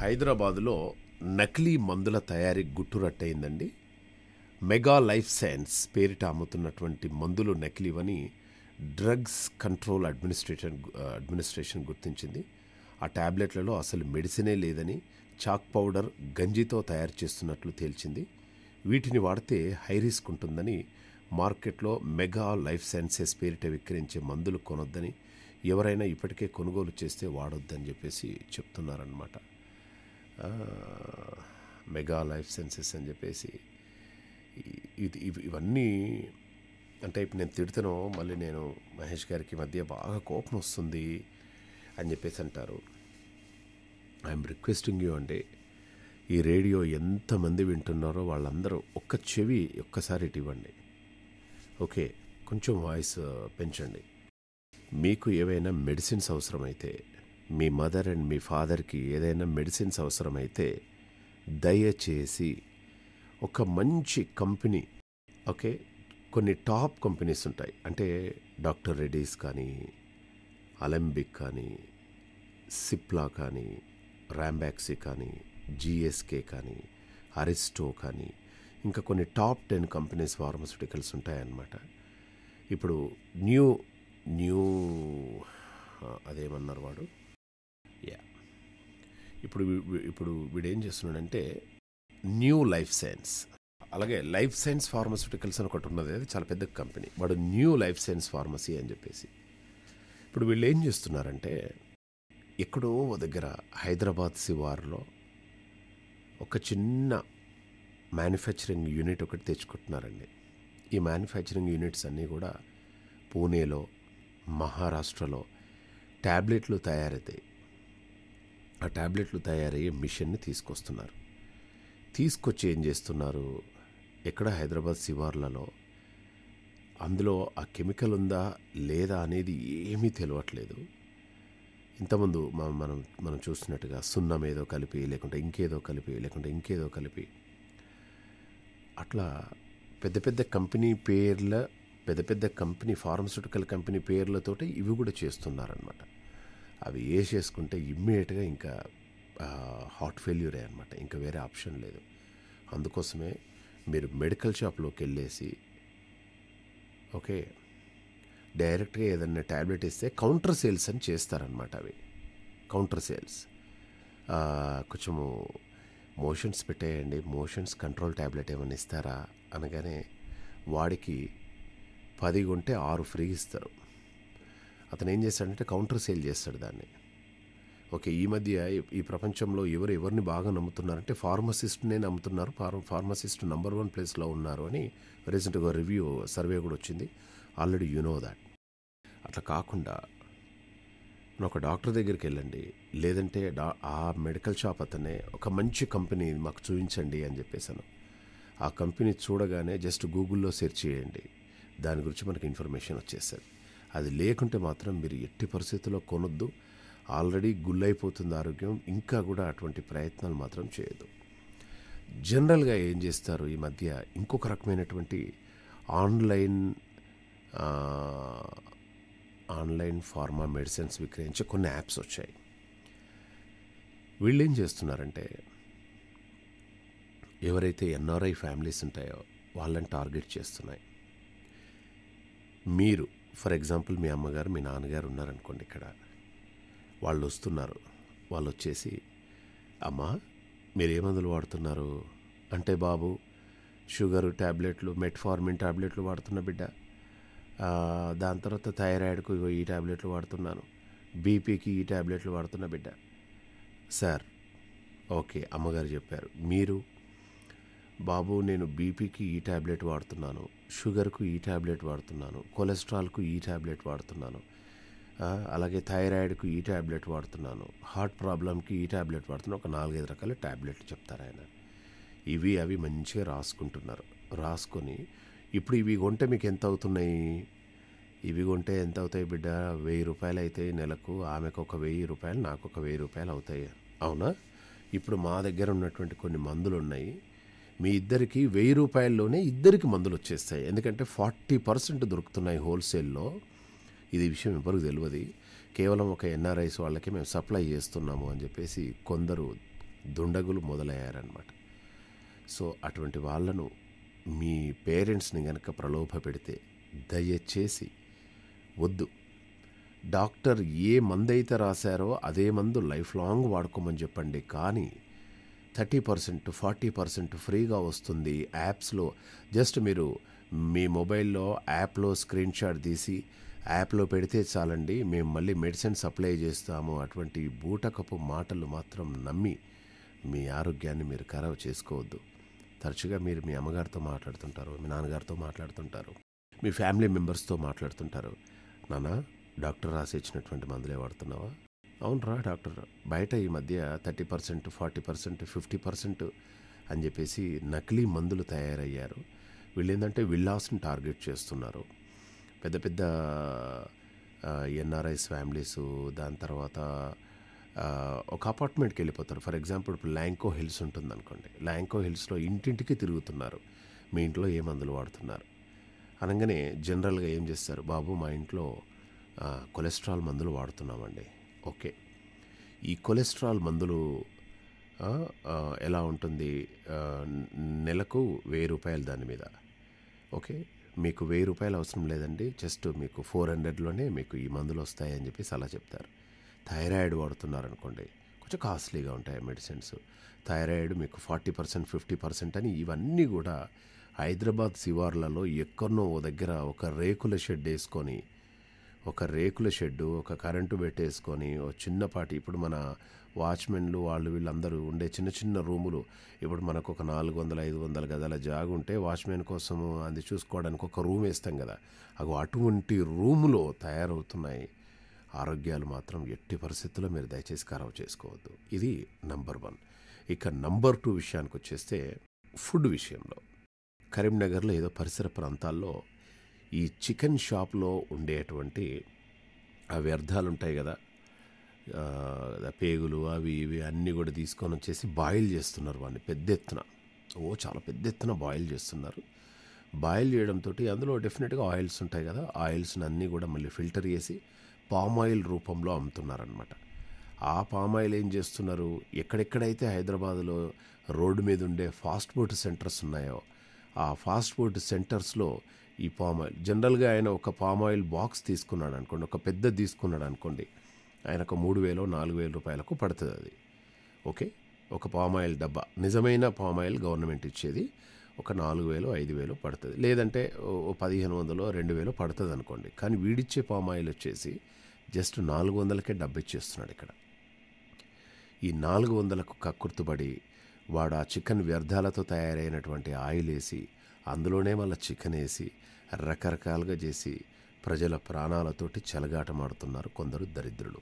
హైదరాబాదులో నకిలీ మందుల తయారీ గుట్టురట్టయిందండి మెగా లైఫ్ సైన్స్ పేరిట అమ్ముతున్నటువంటి మందులు నకిలీవని డ్రగ్స్ కంట్రోల్ అడ్మినిస్ట్రేషన్ అడ్మినిస్ట్రేషన్ గుర్తించింది ఆ ట్యాబ్లెట్లలో అసలు మెడిసినే లేదని చాక్ పౌడర్ గంజితో తయారు చేస్తున్నట్లు తేల్చింది వీటిని వాడితే హై రిస్క్ ఉంటుందని మార్కెట్లో మెగా లైఫ్ సైన్సెస్ పేరిట విక్రయించే మందులు కొనొద్దని ఎవరైనా ఇప్పటికే కొనుగోలు చేస్తే వాడొద్దని చెప్పేసి చెప్తున్నారనమాట మెగా లైఫ్ సెన్సెస్ అని చెప్పేసి ఇది ఇవన్నీ అంటే ఇప్పుడు నేను తిడతాను మళ్ళీ నేను మహేష్ గారికి మధ్య బాగా కోపం వస్తుంది అని చెప్పేసి అంటారు ఐఎమ్ రిక్వెస్టింగ్ యూ అండి ఈ రేడియో ఎంతమంది వింటున్నారో వాళ్ళందరూ ఒక్క చెవి ఒక్కసారి ఇటు ఇవ్వండి ఓకే కొంచెం వాయిస్ పెంచండి మీకు ఏవైనా మెడిసిన్స్ అవసరమైతే మీ మదర్ అండ్ మీ ఫాదర్కి ఏదైనా మెడిసిన్స్ అవసరమైతే దయచేసి ఒక మంచి కంపెనీ ఓకే కొన్ని టాప్ కంపెనీస్ ఉంటాయి అంటే డాక్టర్ రెడ్డీస్ కానీ అలంబిక్ కానీ సిప్లా కానీ ర్యాంబాక్సీ కానీ జిఎస్కే కానీ అరిస్టో కానీ ఇంకా కొన్ని టాప్ టెన్ కంపెనీస్ ఫార్మస్యూటికల్స్ ఉంటాయన్నమాట ఇప్పుడు న్యూ న్యూ అదేమన్నారు వాడు యా ఇప్పుడు ఇప్పుడు వీడేం చేస్తున్నాడంటే న్యూ లైఫ్ సైన్స్ అలాగే లైఫ్ సైన్స్ ఫార్మసిటికల్స్ అని ఒకటి ఉన్నది అది చాలా పెద్ద కంపెనీ వాడు న్యూ లైఫ్ సైన్స్ ఫార్మసీ అని చెప్పేసి ఇప్పుడు వీళ్ళు ఏం చేస్తున్నారంటే ఎక్కడో దగ్గర హైదరాబాద్ శివార్లో ఒక చిన్న మ్యానుఫ్యాక్చరింగ్ యూనిట్ ఒకటి తెచ్చుకుంటున్నారండి ఈ మ్యానుఫ్యాక్చరింగ్ యూనిట్స్ అన్నీ కూడా పూణేలో మహారాష్ట్రలో ట్యాబ్లెట్లు తయారైతాయి ఆ ట్యాబ్లెట్లు తయారయ్యే మిషన్ని తీసుకొస్తున్నారు తీసుకొచ్చి ఏం చేస్తున్నారు ఎక్కడ హైదరాబాద్ శివార్లలో అందులో ఆ కెమికల్ ఉందా లేదా అనేది ఏమీ తెలియట్లేదు ఇంతమందు మనం మనం చూస్తున్నట్టుగా సున్నం ఏదో కలిపి లేకుంటే ఇంకేదో కలిపి లేకుంటే ఇంకేదో కలిపి అట్లా పెద్ద పెద్ద కంపెనీ పేర్ల పెద్ద పెద్ద కంపెనీ ఫార్మస్యూటికల్ కంపెనీ పేర్లతోటి ఇవి కూడా చేస్తున్నారనమాట అవి ఏ చేసుకుంటే ఇమ్మీడియట్గా ఇంకా హార్ట్ ఫెయిల్యూరే అనమాట ఇంకా వేరే ఆప్షన్ లేదు అందుకోసమే మీరు మెడికల్ షాప్లోకి వెళ్ళేసి ఓకే డైరెక్ట్గా ఏదైనా ట్యాబ్లెట్ ఇస్తే కౌంటర్ సేల్స్ అని చేస్తారనమాట అవి కౌంటర్ సేల్స్ కొంచెము మోషన్స్ పెట్టేయండి మోషన్స్ కంట్రోల్ ట్యాబ్లెట్ ఏమైనా ఇస్తారా అనగానే వాడికి పది ఉంటే ఆరు ఫ్రీ ఇస్తారు అతను ఏం చేస్తాడంటే కౌంటర్ సేల్ చేస్తాడు దాన్ని ఓకే ఈ మధ్య ఈ ప్రపంచంలో ఎవరు ఎవరిని బాగా నమ్ముతున్నారంటే ఫార్మసిస్ట్నే నమ్ముతున్నారు ఫార్మ ఫార్మసిస్ట్ నంబర్ వన్ ప్లేస్లో ఉన్నారు అని రీసెంట్గా రివ్యూ సర్వే కూడా వచ్చింది ఆల్రెడీ యు నో దాట్ అట్లా కాకుండా ఒక డాక్టర్ దగ్గరికి వెళ్ళండి లేదంటే డా ఆ మెడికల్ షాప్ అతనే ఒక మంచి కంపెనీ మాకు చూపించండి అని చెప్పేసాను ఆ కంపెనీ చూడగానే జస్ట్ గూగుల్లో సెర్చ్ చేయండి దాని గురించి మనకు ఇన్ఫర్మేషన్ వచ్చేస్తుంది అది లేకుంటే మాత్రం మీరు ఎట్టి పరిస్థితుల్లో కొనొద్దు ఆల్రెడీ గుళ్ళైపోతుంది ఆరోగ్యం ఇంకా కూడా అటువంటి ప్రయత్నాలు మాత్రం చేయదు జనరల్గా ఏం చేస్తారు ఈ మధ్య ఇంకొక రకమైనటువంటి ఆన్లైన్ ఆన్లైన్ ఫార్మా మెడిసిన్స్ విక్రయించే కొన్ని యాప్స్ వచ్చాయి వీళ్ళు ఏం చేస్తున్నారంటే ఎవరైతే ఎన్ఆర్ఐ ఫ్యామిలీస్ ఉంటాయో వాళ్ళని టార్గెట్ చేస్తున్నాయి మీరు ఫర్ ఎగ్జాంపుల్ మీ అమ్మగారు మీ నాన్నగారు ఉన్నారనుకోండి ఇక్కడ వాళ్ళు వస్తున్నారు వాళ్ళు వచ్చేసి అమ్మా మీరు ఏ మందులు వాడుతున్నారు అంటే బాబు షుగరు ట్యాబ్లెట్లు మెట్ఫార్మిన్ ట్యాబ్లెట్లు వాడుతున్న బిడ్డ దాని తర్వాత థైరాయిడ్కు ఈ ట్యాబ్లెట్లు వాడుతున్నాను బీపీకి ఈ ట్యాబ్లెట్లు వాడుతున్న బిడ్డ సార్ ఓకే అమ్మగారు చెప్పారు మీరు బాబు నేను బీపీకి ఈ ట్యాబ్లెట్ వాడుతున్నాను షుగర్కు ఈ ట్యాబ్లెట్ వాడుతున్నాను కొలెస్ట్రాల్కు ఈ ట్యాబ్లెట్ వాడుతున్నాను అలాగే థైరాయిడ్కు ఈ ట్యాబ్లెట్ వాడుతున్నాను హార్ట్ ప్రాబ్లంకి ఈ ట్యాబ్లెట్ వాడుతున్నాను ఒక నాలుగైదు రకాల ట్యాబ్లెట్లు చెప్తారు ఆయన ఇవి అవి మంచిగా రాసుకుంటున్నారు రాసుకొని ఇప్పుడు ఇవి కొంటే మీకు ఎంత అవుతున్నాయి ఇవి కొంటే ఎంత అవుతాయి బిడ్డ వెయ్యి రూపాయలు అయితే నెలకు ఆమెకు ఒక వెయ్యి రూపాయలు నాకు ఒక వెయ్యి రూపాయలు అవుతాయి అవునా ఇప్పుడు మా దగ్గర ఉన్నటువంటి కొన్ని మందులు ఉన్నాయి మీ ఇద్దరికి వెయ్యి రూపాయల్లోనే ఇద్దరికి మందులు వచ్చేస్తాయి ఎందుకంటే ఫార్టీ పర్సెంట్ దొరుకుతున్నాయి హోల్సేల్లో ఇది విషయం ఎవరికి తెలియదు కేవలం ఒక ఎన్ఆర్ఐస్ వాళ్ళకి మేము సప్లై చేస్తున్నాము అని చెప్పేసి కొందరు దుండగులు మొదలయ్యారనమాట సో అటువంటి వాళ్ళను మీ పేరెంట్స్ని కనుక ప్రలోభ పెడితే దయచేసి వద్దు డాక్టర్ ఏ మందైతే రాశారో అదే మందు లైఫ్ లాంగ్ వాడుకోమని చెప్పండి కానీ థర్టీ పర్సెంట్ ఫార్టీ పర్సెంట్ ఫ్రీగా వస్తుంది యాప్స్లో జస్ట్ మీరు మీ మొబైల్లో యాప్లో స్క్రీన్ షాట్ తీసి యాప్లో పెడితే చాలండి మేము మళ్ళీ మెడిసిన్ సప్లై చేస్తాము అటువంటి బూటకపు మాటలు మాత్రం నమ్మి మీ ఆరోగ్యాన్ని మీరు ఖరాబ్ చేసుకోవద్దు తరచుగా మీరు మీ అమ్మగారితో మాట్లాడుతుంటారు మీ నాన్నగారితో మాట్లాడుతుంటారు మీ ఫ్యామిలీ మెంబర్స్తో మాట్లాడుతుంటారు నాన్న డాక్టర్ రాసి ఇచ్చినటువంటి మందులే వాడుతున్నావా అవునరా డాక్టర్ బయట ఈ మధ్య thirty percent forty percent fifty percent అని చెప్పేసి నకిలీ మందులు తయారయ్యారు వీళ్ళు ఏంటంటే విల్లాస్ని టార్గెట్ చేస్తున్నారు పెద్ద పెద్ద ఎన్ఆర్ఐస్ ఫ్యామిలీస్ దాని తర్వాత ఒక అపార్ట్మెంట్కి వెళ్ళిపోతారు ఫర్ ఎగ్జాంపుల్ ఇప్పుడు ల్యాంకో హిల్స్ ఉంటుంది అనుకోండి ల్యాంకో హిల్స్లో ఇంటింటికి తిరుగుతున్నారు మీ ఇంట్లో ఏ మందులు వాడుతున్నారు అనగానే జనరల్గా ఏం చేస్తారు బాబు మా ఇంట్లో కొలెస్ట్రాల్ మందులు వాడుతున్నామండి ఓకే ఈ కొలెస్ట్రాల్ మందులు ఎలా ఉంటుంది నెలకు వెయ్యి రూపాయలు దాని మీద ఓకే మీకు వెయ్యి రూపాయలు అవసరం లేదండి జస్ట్ మీకు ఫోర్ హండ్రెడ్లోనే మీకు ఈ మందులు వస్తాయని చెప్పేసి అలా చెప్తారు థైరాయిడ్ వాడుతున్నారనుకోండి కొంచెం కాస్ట్లీగా ఉంటాయి మెడిసిన్స్ థైరాయిడ్ మీకు ఫార్టీ పర్సెంట్ ఫిఫ్టీ పర్సెంట్ అని ఇవన్నీ కూడా హైదరాబాద్ శివార్లలో ఎక్కడనో ఓ దగ్గర ఒక రేకుల షెడ్ వేసుకొని ఒక రేకుల షెడ్డు ఒక కరెంటు పెట్టేసుకొని ఓ చిన్నపాటి ఇప్పుడు మన వాచ్మెన్లు వాళ్ళు వీళ్ళందరూ ఉండే చిన్న చిన్న రూములు ఇప్పుడు మనకు ఒక నాలుగు వందల ఐదు వందల గదాల జాగు ఉంటే వాచ్మెన్ కోసము అది చూసుకోవడానికి ఒక రూమ్ వేస్తాం కదా అవి అటువంటి రూములో తయారవుతున్నాయి ఆరోగ్యాలు మాత్రం ఎట్టి పరిస్థితుల్లో మీరు దయచేసి ఖరాబ్ చేసుకోవద్దు ఇది నంబర్ వన్ ఇక నంబర్ టూ విషయానికి వచ్చేస్తే ఫుడ్ విషయంలో కరీంనగర్లో ఏదో పరిసర ప్రాంతాల్లో ఈ చికెన్ షాప్లో ఉండేటువంటి ఆ వ్యర్థాలు ఉంటాయి కదా పేగులు అవి ఇవి అన్నీ కూడా తీసుకొని వచ్చేసి బాయిల్ చేస్తున్నారు వాడిని పెద్ద ఎత్తున ఓ చాలా పెద్ద ఎత్తున బాయిల్ చేస్తున్నారు బాయిల్ చేయడంతో అందులో డెఫినెట్గా ఆయిల్స్ ఉంటాయి కదా ఆయిల్స్ని అన్నీ కూడా మళ్ళీ ఫిల్టర్ చేసి పామ్ ఆయిల్ రూపంలో అమ్ముతున్నారనమాట ఆ పామ్ ఆయిల్ ఏం చేస్తున్నారు ఎక్కడెక్కడైతే హైదరాబాద్లో రోడ్డు మీద ఉండే ఫాస్ట్ ఫుడ్ సెంటర్స్ ఉన్నాయో ఆ ఫాస్ట్ ఫుడ్ సెంటర్స్లో ఈ పామ్ ఆయిల్ జనరల్గా ఆయన ఒక పామ్ ఆయిల్ బాక్స్ తీసుకున్నాడు అనుకోండి ఒక పెద్ద తీసుకున్నాడు అనుకోండి ఆయన ఒక మూడు వేలు నాలుగు వేల రూపాయలకు పడుతుంది అది ఓకే ఒక పామ్ ఆయిల్ డబ్బా నిజమైన పామ్ ఆయిల్ గవర్నమెంట్ ఇచ్చేది ఒక నాలుగు వేలు ఐదు వేలు పడుతుంది లేదంటే పదిహేను వందలు రెండు వేలు పడుతుంది అనుకోండి కానీ వీడిచ్చే పామ్ ఆయిల్ వచ్చేసి జస్ట్ నాలుగు వందలకే డబ్బు ఇచ్చేస్తున్నాడు ఇక్కడ ఈ నాలుగు వందలకు కక్కుర్తుపడి వాడు ఆ చికెన్ వ్యర్థాలతో తయారైనటువంటి ఆయిల్ వేసి అందులోనే మళ్ళీ చికెన్ వేసి రకరకాలుగా చేసి ప్రజల ప్రాణాలతోటి చెలగాటమాడుతున్నారు కొందరు దరిద్రులు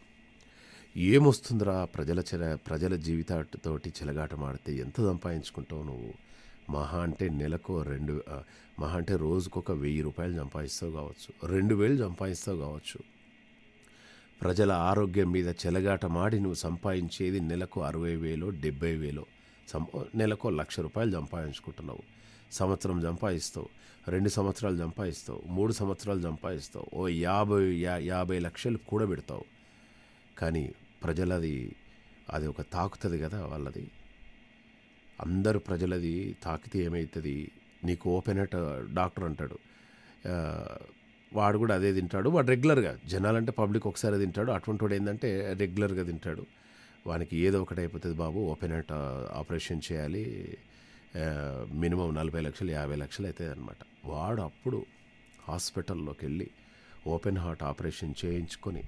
ఏమొస్తుందిరా ప్రజల చెల ప్రజల జీవితాతోటి చెలగాటమాడితే ఎంత సంపాదించుకుంటావు నువ్వు మహా అంటే నెలకు రెండు మహా అంటే రోజుకొక వెయ్యి రూపాయలు సంపాదిస్తావు కావచ్చు రెండు వేలు సంపాదిస్తావు కావచ్చు ప్రజల ఆరోగ్యం మీద చెలగాటమాడి నువ్వు సంపాదించేది నెలకు అరవై వేలో డెబ్బై వేలో నెలకో లక్ష రూపాయలు సంపాదించుకుంటున్నావు సంవత్సరం సంపాదిస్తావు రెండు సంవత్సరాలు సంపాదిస్తావు మూడు సంవత్సరాలు సంపాదిస్తావు ఓ యాభై యా యాభై లక్షలు పెడతావు కానీ ప్రజలది అది ఒక తాకుతుంది కదా వాళ్ళది అందరు ప్రజలది తాకితే ఏమవుతుంది నీకు ఓపెన్ అట్ డాక్టర్ అంటాడు వాడు కూడా అదే తింటాడు వాడు రెగ్యులర్గా జనాలంటే పబ్లిక్ ఒకసారి తింటాడు అటువంటి వాడు ఏంటంటే రెగ్యులర్గా తింటాడు వానికి ఏదో ఒకటి అయిపోతుంది బాబు ఓపెన్ అట్ ఆపరేషన్ చేయాలి మినిమం నలభై లక్షలు యాభై లక్షలు అవుతాయి అనమాట వాడు అప్పుడు హాస్పిటల్లోకి వెళ్ళి ఓపెన్ హార్ట్ ఆపరేషన్ చేయించుకొని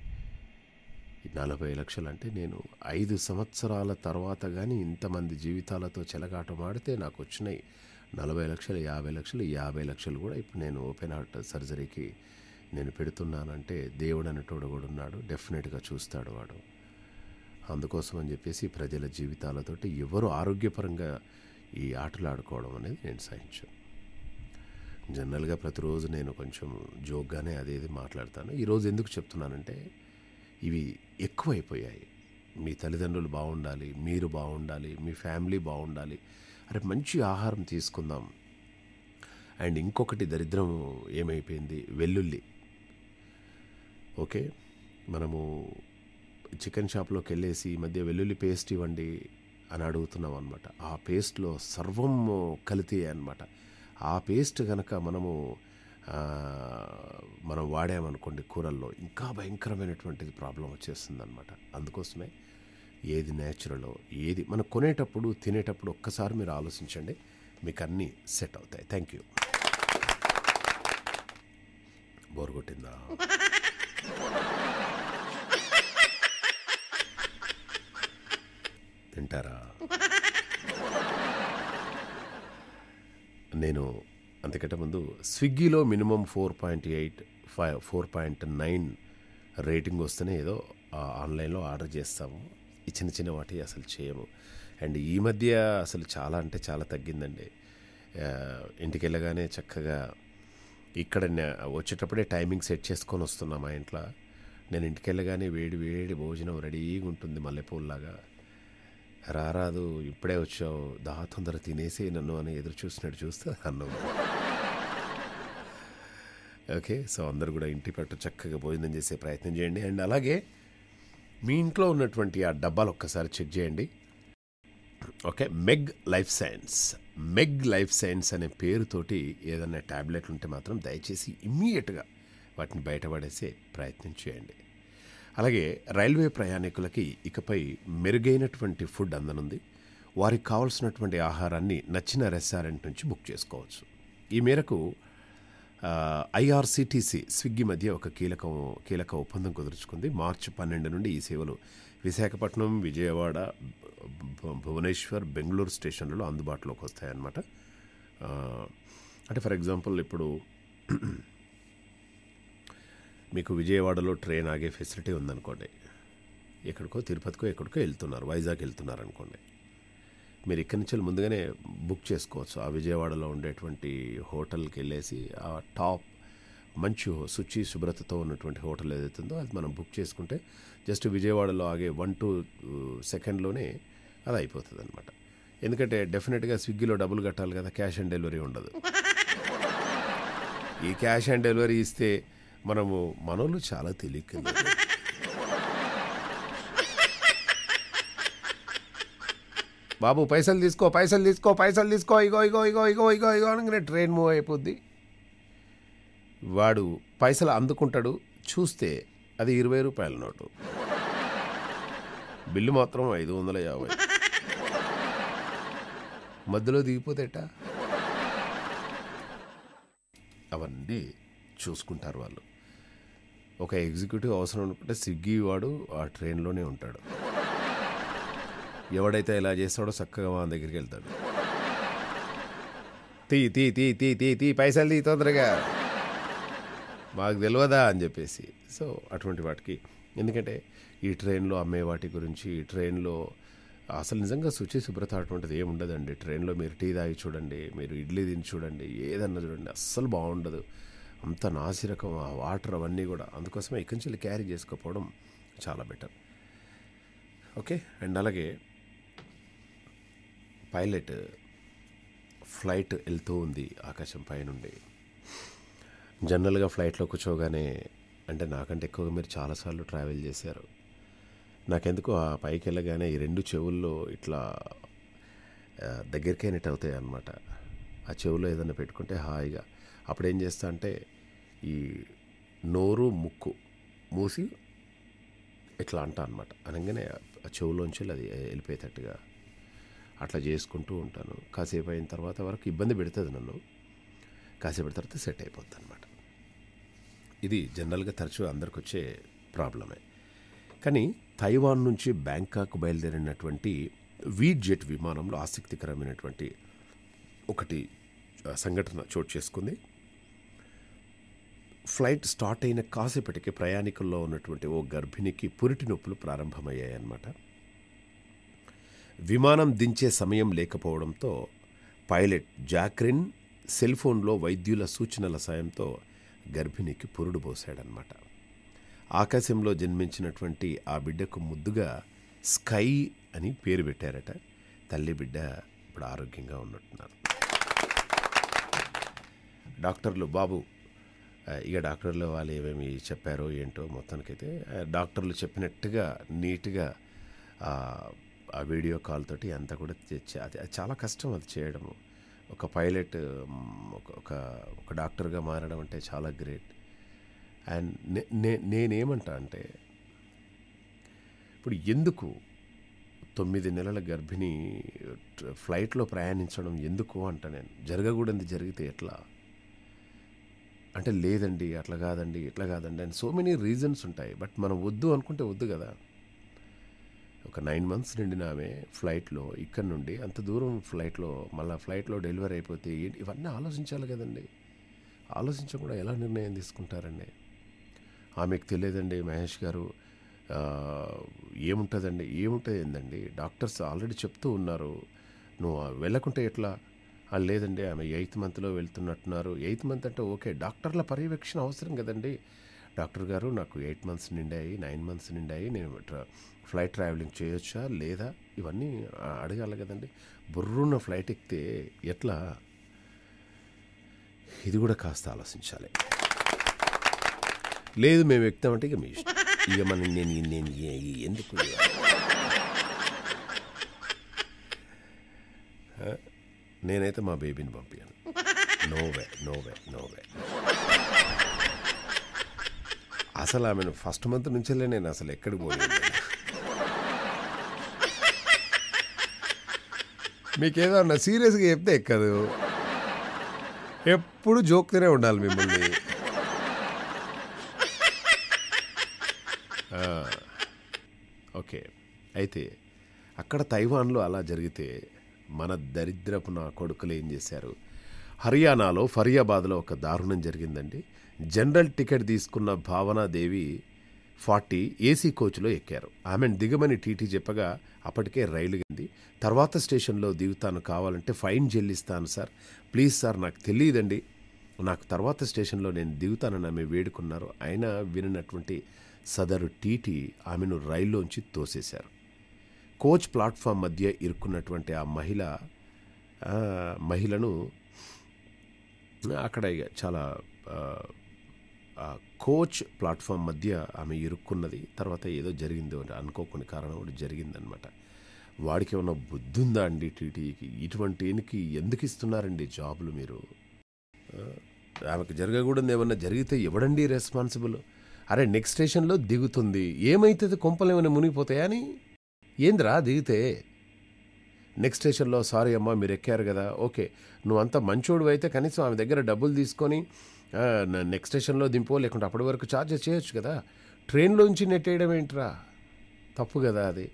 నలభై లక్షలు అంటే నేను ఐదు సంవత్సరాల తర్వాత కానీ ఇంతమంది జీవితాలతో చెలగాటమాడితే నాకు వచ్చినాయి నలభై లక్షలు యాభై లక్షలు యాభై లక్షలు కూడా ఇప్పుడు నేను ఓపెన్ హార్ట్ సర్జరీకి నేను పెడుతున్నానంటే దేవుడు అనేటోడు కూడా ఉన్నాడు డెఫినెట్గా చూస్తాడు వాడు అందుకోసం అని చెప్పేసి ప్రజల జీవితాలతోటి ఎవరు ఆరోగ్యపరంగా ఈ ఆటలు ఆడుకోవడం అనేది నేను సహించాను జనరల్గా ప్రతిరోజు నేను కొంచెం జోక్గానే అదేది మాట్లాడతాను ఈరోజు ఎందుకు చెప్తున్నానంటే ఇవి ఎక్కువైపోయాయి మీ తల్లిదండ్రులు బాగుండాలి మీరు బాగుండాలి మీ ఫ్యామిలీ బాగుండాలి అరే మంచి ఆహారం తీసుకుందాం అండ్ ఇంకొకటి దరిద్రం ఏమైపోయింది వెల్లుల్లి ఓకే మనము చికెన్ షాప్లోకి వెళ్ళేసి ఈ మధ్య వెల్లుల్లి పేస్ట్ ఇవ్వండి అని అడుగుతున్నాం అనమాట ఆ పేస్ట్లో సర్వం కలితే అనమాట ఆ పేస్ట్ కనుక మనము మనం వాడామనుకోండి కూరల్లో ఇంకా భయంకరమైనటువంటిది ప్రాబ్లం వచ్చేస్తుంది అనమాట అందుకోసమే ఏది న్యాచురలో ఏది మనం కొనేటప్పుడు తినేటప్పుడు ఒక్కసారి మీరు ఆలోచించండి మీకు అన్నీ సెట్ అవుతాయి థ్యాంక్ యూ బోర్ కొట్టిందా వింటారా నేను అంతకంటే ముందు స్విగ్గీలో minimum four point eight five four point nine rating వస్తేనే ఏదో ఆన్లైన్లో ఆర్డర్ చేస్తాము ఈ చిన్న చిన్న వాటి అసలు చేయము అండ్ ఈ మధ్య అసలు చాలా అంటే చాలా తగ్గిందండి ఇంటికి వెళ్ళగానే చక్కగా ఇక్కడ వచ్చేటప్పుడే టైమింగ్ సెట్ చేసుకొని వస్తున్నాం మా ఇంట్లో నేను ఇంటికి వెళ్ళగానే వేడి వేడి భోజనం రెడీగా ఉంటుంది మల్లెపూల్లాగా రారాదు ఇప్పుడే వచ్చావు దా తొందర తినేసి నన్ను అని ఎదురు చూసినట్టు చూస్తే అన్నం ఓకే సో అందరు కూడా ఇంటి పట్టు చక్కగా భోజనం చేసే ప్రయత్నం చేయండి అండ్ అలాగే మీ ఇంట్లో ఉన్నటువంటి ఆ డబ్బాలు ఒక్కసారి చెక్ చేయండి okay Meg life science Meg life science అనే పేరుతోటి ఏదైనా ట్యాబ్లెట్లు ఉంటే మాత్రం దయచేసి ఇమ్మీడియట్గా వాటిని బయటపడేసే ప్రయత్నం చేయండి అలాగే రైల్వే ప్రయాణికులకి ఇకపై మెరుగైనటువంటి ఫుడ్ అందనుంది వారికి కావాల్సినటువంటి ఆహారాన్ని నచ్చిన రెస్టారెంట్ నుంచి బుక్ చేసుకోవచ్చు ఈ మేరకు ఐఆర్సిటీసీ స్విగ్గీ మధ్య ఒక కీలక కీలక ఒప్పందం కుదుర్చుకుంది మార్చి పన్నెండు నుండి ఈ సేవలు విశాఖపట్నం విజయవాడ భువనేశ్వర్ బెంగళూరు స్టేషన్లలో అందుబాటులోకి వస్తాయన్నమాట అంటే ఫర్ ఎగ్జాంపుల్ ఇప్పుడు మీకు విజయవాడలో ట్రైన్ ఆగే ఫెసిలిటీ ఉందనుకోండి ఎక్కడికో తిరుపతికో ఎక్కడికో వెళ్తున్నారు వైజాగ్ వెళ్తున్నారు అనుకోండి మీరు ఇక్కడి నుంచి ముందుగానే బుక్ చేసుకోవచ్చు ఆ విజయవాడలో ఉండేటువంటి హోటల్కి వెళ్ళేసి ఆ టాప్ మంచి శుచి శుభ్రతతో ఉన్నటువంటి హోటల్ ఏదైతుందో అది మనం బుక్ చేసుకుంటే జస్ట్ విజయవాడలో ఆగే వన్ టూ సెకండ్లోనే అది అయిపోతుంది అనమాట ఎందుకంటే డెఫినెట్గా స్విగ్గీలో డబ్బులు కట్టాలి కదా క్యాష్ ఆన్ డెలివరీ ఉండదు ఈ క్యాష్ ఆన్ డెలివరీ ఇస్తే మనము మనోళ్ళు చాలా తెలియక బాబు పైసలు తీసుకో పైసలు తీసుకో పైసలు తీసుకో ఇగో ఇగో ఇగో ఇగో ఇగో ఇగో అనగానే ట్రైన్ మూవ్ అయిపోద్ది వాడు పైసలు అందుకుంటాడు చూస్తే అది ఇరవై రూపాయల నోటు బిల్లు మాత్రం ఐదు వందల యాభై మధ్యలో దిగిపోతేట అవన్నీ చూసుకుంటారు వాళ్ళు ఒక ఎగ్జిక్యూటివ్ అవసరం అనుకుంటే స్విగ్గీ వాడు ఆ ట్రైన్లోనే ఉంటాడు ఎవడైతే ఇలా చేస్తాడో చక్కగా మా దగ్గరికి వెళ్తాడు తీ తీ తీ తీ తీ తీ పైసలు తీ తొందరగా మాకు తెలియదా అని చెప్పేసి సో అటువంటి వాటికి ఎందుకంటే ఈ ట్రైన్లో అమ్మే వాటి గురించి ఈ ట్రైన్లో అసలు నిజంగా శుచి శుభ్రత అటువంటిది ఏమి ఉండదండి ట్రైన్లో మీరు టీ తాగి చూడండి మీరు ఇడ్లీ తిని చూడండి ఏదన్నా చూడండి అస్సలు బాగుండదు అంత నాసిరకం ఆ వాటర్ అవన్నీ కూడా అందుకోసమే ఇక్కడి నుంచి క్యారీ చేసుకోపోవడం చాలా బెటర్ ఓకే అండ్ అలాగే పైలట్ ఫ్లైట్ వెళ్తూ ఉంది ఆకాశం పైనుండి జనరల్గా ఫ్లైట్లో కూర్చోగానే అంటే నాకంటే ఎక్కువగా మీరు చాలాసార్లు ట్రావెల్ చేశారు నాకెందుకు ఆ పైకి వెళ్ళగానే ఈ రెండు చెవుల్లో ఇట్లా దగ్గరికైనట్టు అవుతాయి అన్నమాట ఆ చెవులో ఏదైనా పెట్టుకుంటే హాయిగా అప్పుడు ఏం చేస్తా అంటే ఈ నోరు ముక్కు మూసి ఇట్లా అంటా అనమాట అనగానే ఆ చెవులోంచి అది వెళ్ళిపోయేటట్టుగా అట్లా చేసుకుంటూ ఉంటాను కాసేపు అయిన తర్వాత వరకు ఇబ్బంది పెడుతుంది నన్ను కాసేపు తర్వాత సెట్ అయిపోతుంది అనమాట ఇది జనరల్గా తరచూ అందరికి వచ్చే ప్రాబ్లమే కానీ తైవాన్ నుంచి బ్యాంకాక్ బయలుదేరినటువంటి వీడ్జెట్ విమానంలో ఆసక్తికరమైనటువంటి ఒకటి సంఘటన చోటు చేసుకుంది ఫ్లైట్ స్టార్ట్ అయిన కాసేపటికి ప్రయాణికుల్లో ఉన్నటువంటి ఓ గర్భిణికి పురిటి నొప్పులు ప్రారంభమయ్యాయన్నమాట విమానం దించే సమయం లేకపోవడంతో పైలట్ జాక్రిన్ సెల్ఫోన్లో వైద్యుల సూచనల సాయంతో గర్భిణికి పురుడు పోశాడనమాట ఆకాశంలో జన్మించినటువంటి ఆ బిడ్డకు ముద్దుగా స్కై అని పేరు పెట్టారట తల్లి బిడ్డ ఇప్పుడు ఆరోగ్యంగా ఉన్నట్టున్నారు డాక్టర్లు బాబు ఇక డాక్టర్లు వాళ్ళు ఏమేమి చెప్పారో ఏంటో మొత్తానికైతే డాక్టర్లు చెప్పినట్టుగా నీట్గా ఆ వీడియో కాల్ తోటి అంతా కూడా తెచ్చి అది చాలా కష్టం అది చేయడము ఒక పైలట్ ఒక ఒక డాక్టర్గా మారడం అంటే చాలా గ్రేట్ అండ్ నే నేనేమంటా అంటే ఇప్పుడు ఎందుకు తొమ్మిది నెలల గర్భిణి ఫ్లైట్లో ప్రయాణించడం ఎందుకు అంట నేను జరగకూడదు జరిగితే ఎట్లా అంటే లేదండి అట్లా కాదండి ఇట్లా కాదండి అండ్ సో మెనీ రీజన్స్ ఉంటాయి బట్ మనం వద్దు అనుకుంటే వద్దు కదా ఒక నైన్ మంత్స్ నిండిన ఆమె ఫ్లైట్లో ఇక్కడ నుండి అంత దూరం ఫ్లైట్లో మళ్ళీ ఫ్లైట్లో డెలివరీ అయిపోతే ఇవన్నీ ఆలోచించాలి కదండి ఆలోచించకుండా ఎలా నిర్ణయం తీసుకుంటారండి ఆమెకు తెలియదండి మహేష్ గారు ఏముంటుందండి ఏముంటుంది ఏందండి డాక్టర్స్ ఆల్రెడీ చెప్తూ ఉన్నారు నువ్వు వెళ్ళకుంటే ఎట్లా లేదండి ఆమె ఎయిత్ మంత్లో వెళ్తున్నట్టున్నారు ఎయిత్ మంత్ అంటే ఓకే డాక్టర్ల పర్యవేక్షణ అవసరం కదండి డాక్టర్ గారు నాకు ఎయిట్ మంత్స్ నిండాయి నైన్ మంత్స్ నిండాయి నేను ఫ్లైట్ ట్రావెలింగ్ చేయొచ్చా లేదా ఇవన్నీ అడగాలి కదండి బుర్రున్న ఫ్లైట్ ఎక్కితే ఎట్లా ఇది కూడా కాస్త ఆలోచించాలి లేదు మేము ఎక్కుతామంటే ఇక మీ ఇష్టం ఇక మనం నేను నేను ఎందుకు నేనైతే మా బేబీని పంపించాను నోవే నోవే నోవే అసలు ఆమెను ఫస్ట్ మంత్ వెళ్ళే నేను అసలు ఎక్కడికి పోయాను మీకేదన్నా సీరియస్గా చెప్తే ఎక్కదు ఎప్పుడు జోక్తూనే ఉండాలి మిమ్మల్ని ఓకే అయితే అక్కడ తైవాన్లో అలా జరిగితే మన దరిద్రపు నా కొడుకులు ఏం చేశారు హర్యానాలో ఫరియాబాద్లో ఒక దారుణం జరిగిందండి జనరల్ టికెట్ తీసుకున్న భావనాదేవి ఫార్టీ ఏసీ కోచ్లో ఎక్కారు ఆమెను దిగమని టీటీ చెప్పగా అప్పటికే రైలు గింది తర్వాత స్టేషన్లో దిగుతాను కావాలంటే ఫైన్ చెల్లిస్తాను సార్ ప్లీజ్ సార్ నాకు తెలియదండి నాకు తర్వాత స్టేషన్లో నేను దిగుతానని ఆమె వేడుకున్నారు అయినా విననటువంటి సదరు టీటీ ఆమెను రైల్లోంచి తోసేశారు కోచ్ ప్లాట్ఫామ్ మధ్య ఇరుక్కున్నటువంటి ఆ మహిళ మహిళను అక్కడ చాలా కోచ్ ప్లాట్ఫామ్ మధ్య ఆమె ఇరుక్కున్నది తర్వాత ఏదో జరిగిందో అనుకోకుండా కారణం ఒకటి జరిగిందనమాట వాడికి ఏమన్నా బుద్ధి ఉందా అండి టీటీకి ఇటువంటికి ఎందుకు ఇస్తున్నారండి జాబులు మీరు ఆమెకు జరగకూడదు ఏమన్నా జరిగితే ఇవ్వడండి రెస్పాన్సిబుల్ అరే నెక్స్ట్ స్టేషన్లో దిగుతుంది ఏమైతే కొంపలు ఏమైనా మునిగిపోతాయా అని ఏంద్రా దిగితే నెక్స్ట్ స్టేషన్లో సారీ అమ్మా మీరు ఎక్కారు కదా ఓకే నువ్వు అంత మంచోడు అయితే కనీసం ఆమె దగ్గర డబ్బులు తీసుకొని నెక్స్ట్ స్టేషన్లో దింపో లేకుంటే అప్పటి వరకు ఛార్జెస్ చేయొచ్చు కదా ట్రైన్లోంచి నెట్టేయడం ఏంట్రా తప్పు కదా అది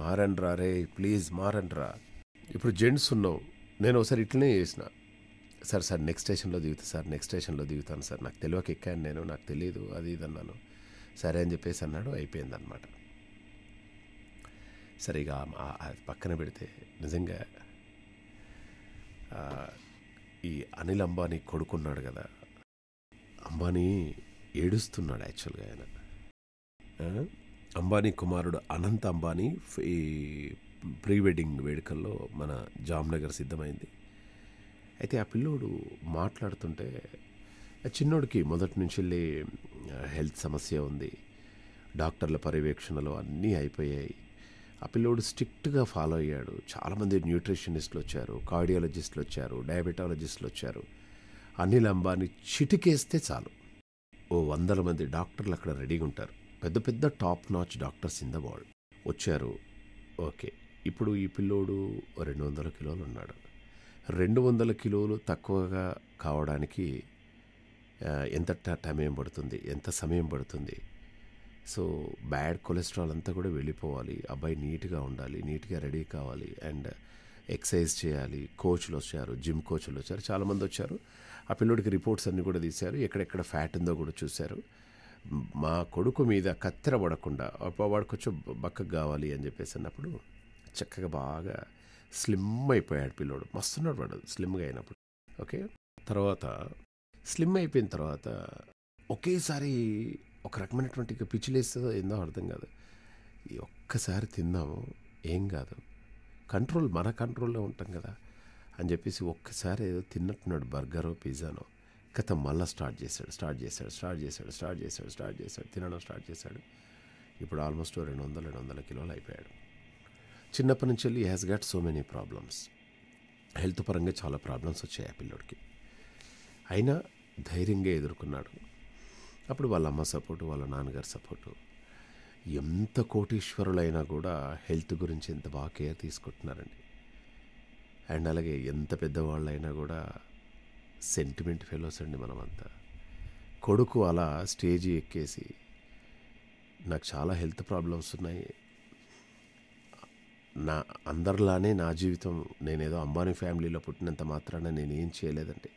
మారండ్రా రే ప్లీజ్ మారండ్రా ఇప్పుడు జెంట్స్ ఉన్నావు నేను ఒకసారి ఇట్లనే చేసిన సార్ సార్ నెక్స్ట్ స్టేషన్లో దిగుతా సార్ నెక్స్ట్ స్టేషన్లో దిగుతాను సార్ నాకు తెలియక ఎక్కాను నేను నాకు తెలియదు అది ఇది అన్నాను సరే అని చెప్పేసి అన్నాడు అయిపోయిందనమాట సరిగా పక్కన పెడితే నిజంగా ఈ అనిల్ అంబానీ కొడుకున్నాడు కదా అంబానీ ఏడుస్తున్నాడు యాక్చువల్గా ఆయన అంబానీ కుమారుడు అనంత్ అంబానీ ఈ ప్రీ వెడ్డింగ్ వేడుకల్లో మన జామ్నగర్ సిద్ధమైంది అయితే ఆ పిల్లోడు మాట్లాడుతుంటే చిన్నోడికి మొదటి నుంచి వెళ్ళి హెల్త్ సమస్య ఉంది డాక్టర్ల పర్యవేక్షణలో అన్నీ అయిపోయాయి ఆ పిల్లోడు స్ట్రిక్ట్గా ఫాలో అయ్యాడు చాలామంది న్యూట్రిషనిస్టులు వచ్చారు కార్డియాలజిస్టులు వచ్చారు డయాబెటాలజిస్టులు వచ్చారు అనిల్ లంబాన్ని చిటికేస్తే చాలు ఓ వందల మంది డాక్టర్లు అక్కడ రెడీగా ఉంటారు పెద్ద పెద్ద top notch doctors in the world వచ్చారు ఓకే ఇప్పుడు ఈ పిల్లోడు రెండు వందల కిలోలు ఉన్నాడు రెండు వందల కిలోలు తక్కువగా కావడానికి ఎంత టైం ఏం పడుతుంది ఎంత సమయం పడుతుంది సో బ్యాడ్ కొలెస్ట్రాల్ అంతా కూడా వెళ్ళిపోవాలి అబ్బాయి నీట్గా ఉండాలి నీట్గా రెడీ కావాలి అండ్ ఎక్సర్సైజ్ చేయాలి కోచ్లు వచ్చారు జిమ్ కోచ్లు వచ్చారు చాలామంది వచ్చారు ఆ పిల్లోడికి రిపోర్ట్స్ అన్నీ కూడా తీశారు ఎక్కడెక్కడ ఫ్యాట్ ఉందో కూడా చూశారు మా కొడుకు మీద కత్తెర పడకుండా వాడు కొంచెం బక్కకు కావాలి అని చెప్పేసి అన్నప్పుడు చక్కగా బాగా స్లిమ్ అయిపోయాడు పిల్లోడు మస్తున్నాడు వాడు స్లిమ్గా అయినప్పుడు ఓకే తర్వాత స్లిమ్ అయిపోయిన తర్వాత ఒకేసారి ఒక రకమైనటువంటి పిచ్చిలేస్తుందో ఏందో అర్థం కాదు ఒక్కసారి తిన్నాము ఏం కాదు కంట్రోల్ మన కంట్రోల్లో ఉంటాం కదా అని చెప్పేసి ఒక్కసారి ఏదో తిన్నట్టున్నాడు బర్గరో పిజ్జానో కథ మళ్ళీ స్టార్ట్ చేశాడు స్టార్ట్ చేశాడు స్టార్ట్ చేశాడు స్టార్ట్ చేశాడు స్టార్ట్ చేశాడు తినడం స్టార్ట్ చేశాడు ఇప్పుడు ఆల్మోస్ట్ రెండు వందల రెండు వందల కిలోలు అయిపోయాడు చిన్నప్పటి నుంచి వెళ్ళి has got so many problems health పరంగా చాలా ప్రాబ్లమ్స్ వచ్చాయి ఆ పిల్లోడికి అయినా ధైర్యంగా ఎదుర్కొన్నాడు అప్పుడు వాళ్ళ అమ్మ సపోర్టు వాళ్ళ నాన్నగారు సపోర్టు ఎంత కోటీశ్వరులైనా కూడా హెల్త్ గురించి ఎంత బాగా కేర్ తీసుకుంటున్నారండి అండ్ అలాగే ఎంత పెద్దవాళ్ళైనా కూడా సెంటిమెంట్ ఫెలోస్ అండి మనమంతా కొడుకు అలా స్టేజీ ఎక్కేసి నాకు చాలా హెల్త్ ప్రాబ్లమ్స్ ఉన్నాయి నా అందరిలానే నా జీవితం నేనేదో అంబానీ ఫ్యామిలీలో పుట్టినంత మాత్రాన నేనేం చేయలేదండి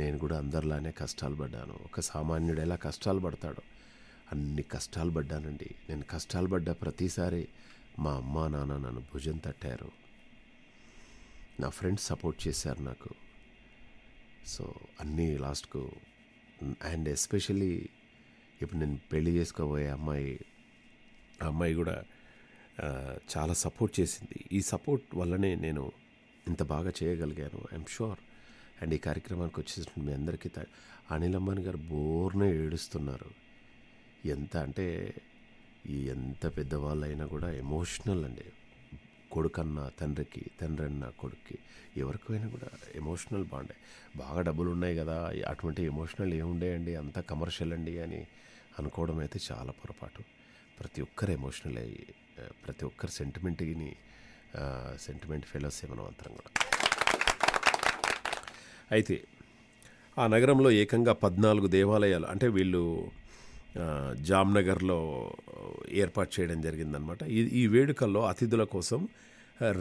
నేను కూడా అందరిలానే కష్టాలు పడ్డాను ఒక సామాన్యుడు ఎలా కష్టాలు పడతాడో అన్ని కష్టాలు పడ్డానండి నేను కష్టాలు పడ్డ ప్రతిసారి మా అమ్మ నాన్న నన్ను భుజం తట్టారు నా ఫ్రెండ్స్ సపోర్ట్ చేశారు నాకు సో అన్నీ లాస్ట్కు అండ్ ఎస్పెషల్లీ ఇప్పుడు నేను పెళ్లి చేసుకోబోయే అమ్మాయి ఆ అమ్మాయి కూడా చాలా సపోర్ట్ చేసింది ఈ సపోర్ట్ వల్లనే నేను ఇంత బాగా చేయగలిగాను ఐఎమ్ షూర్ అండ్ ఈ కార్యక్రమానికి వచ్చేసిన మీ అందరికీ అనిల్ అంబాని గారు బోర్నే ఏడుస్తున్నారు ఎంత అంటే ఎంత పెద్దవాళ్ళు అయినా కూడా ఎమోషనల్ అండి కొడుకన్న తండ్రికి తండ్రి అన్న కొడుక్కి ఎవరికైనా కూడా ఎమోషనల్ బాగుండే బాగా డబ్బులు ఉన్నాయి కదా అటువంటి ఎమోషనల్ ఏముండేయండి అంతా కమర్షియల్ అండి అని అనుకోవడం అయితే చాలా పొరపాటు ప్రతి ఒక్కరు ఎమోషనల్ అయ్యి ప్రతి ఒక్కరు సెంటిమెంట్ని సెంటిమెంట్ ఫెలోసే మనం అంతరం కూడా అయితే ఆ నగరంలో ఏకంగా పద్నాలుగు దేవాలయాలు అంటే వీళ్ళు జామ్నగర్లో ఏర్పాటు చేయడం జరిగిందనమాట ఈ వేడుకల్లో అతిథుల కోసం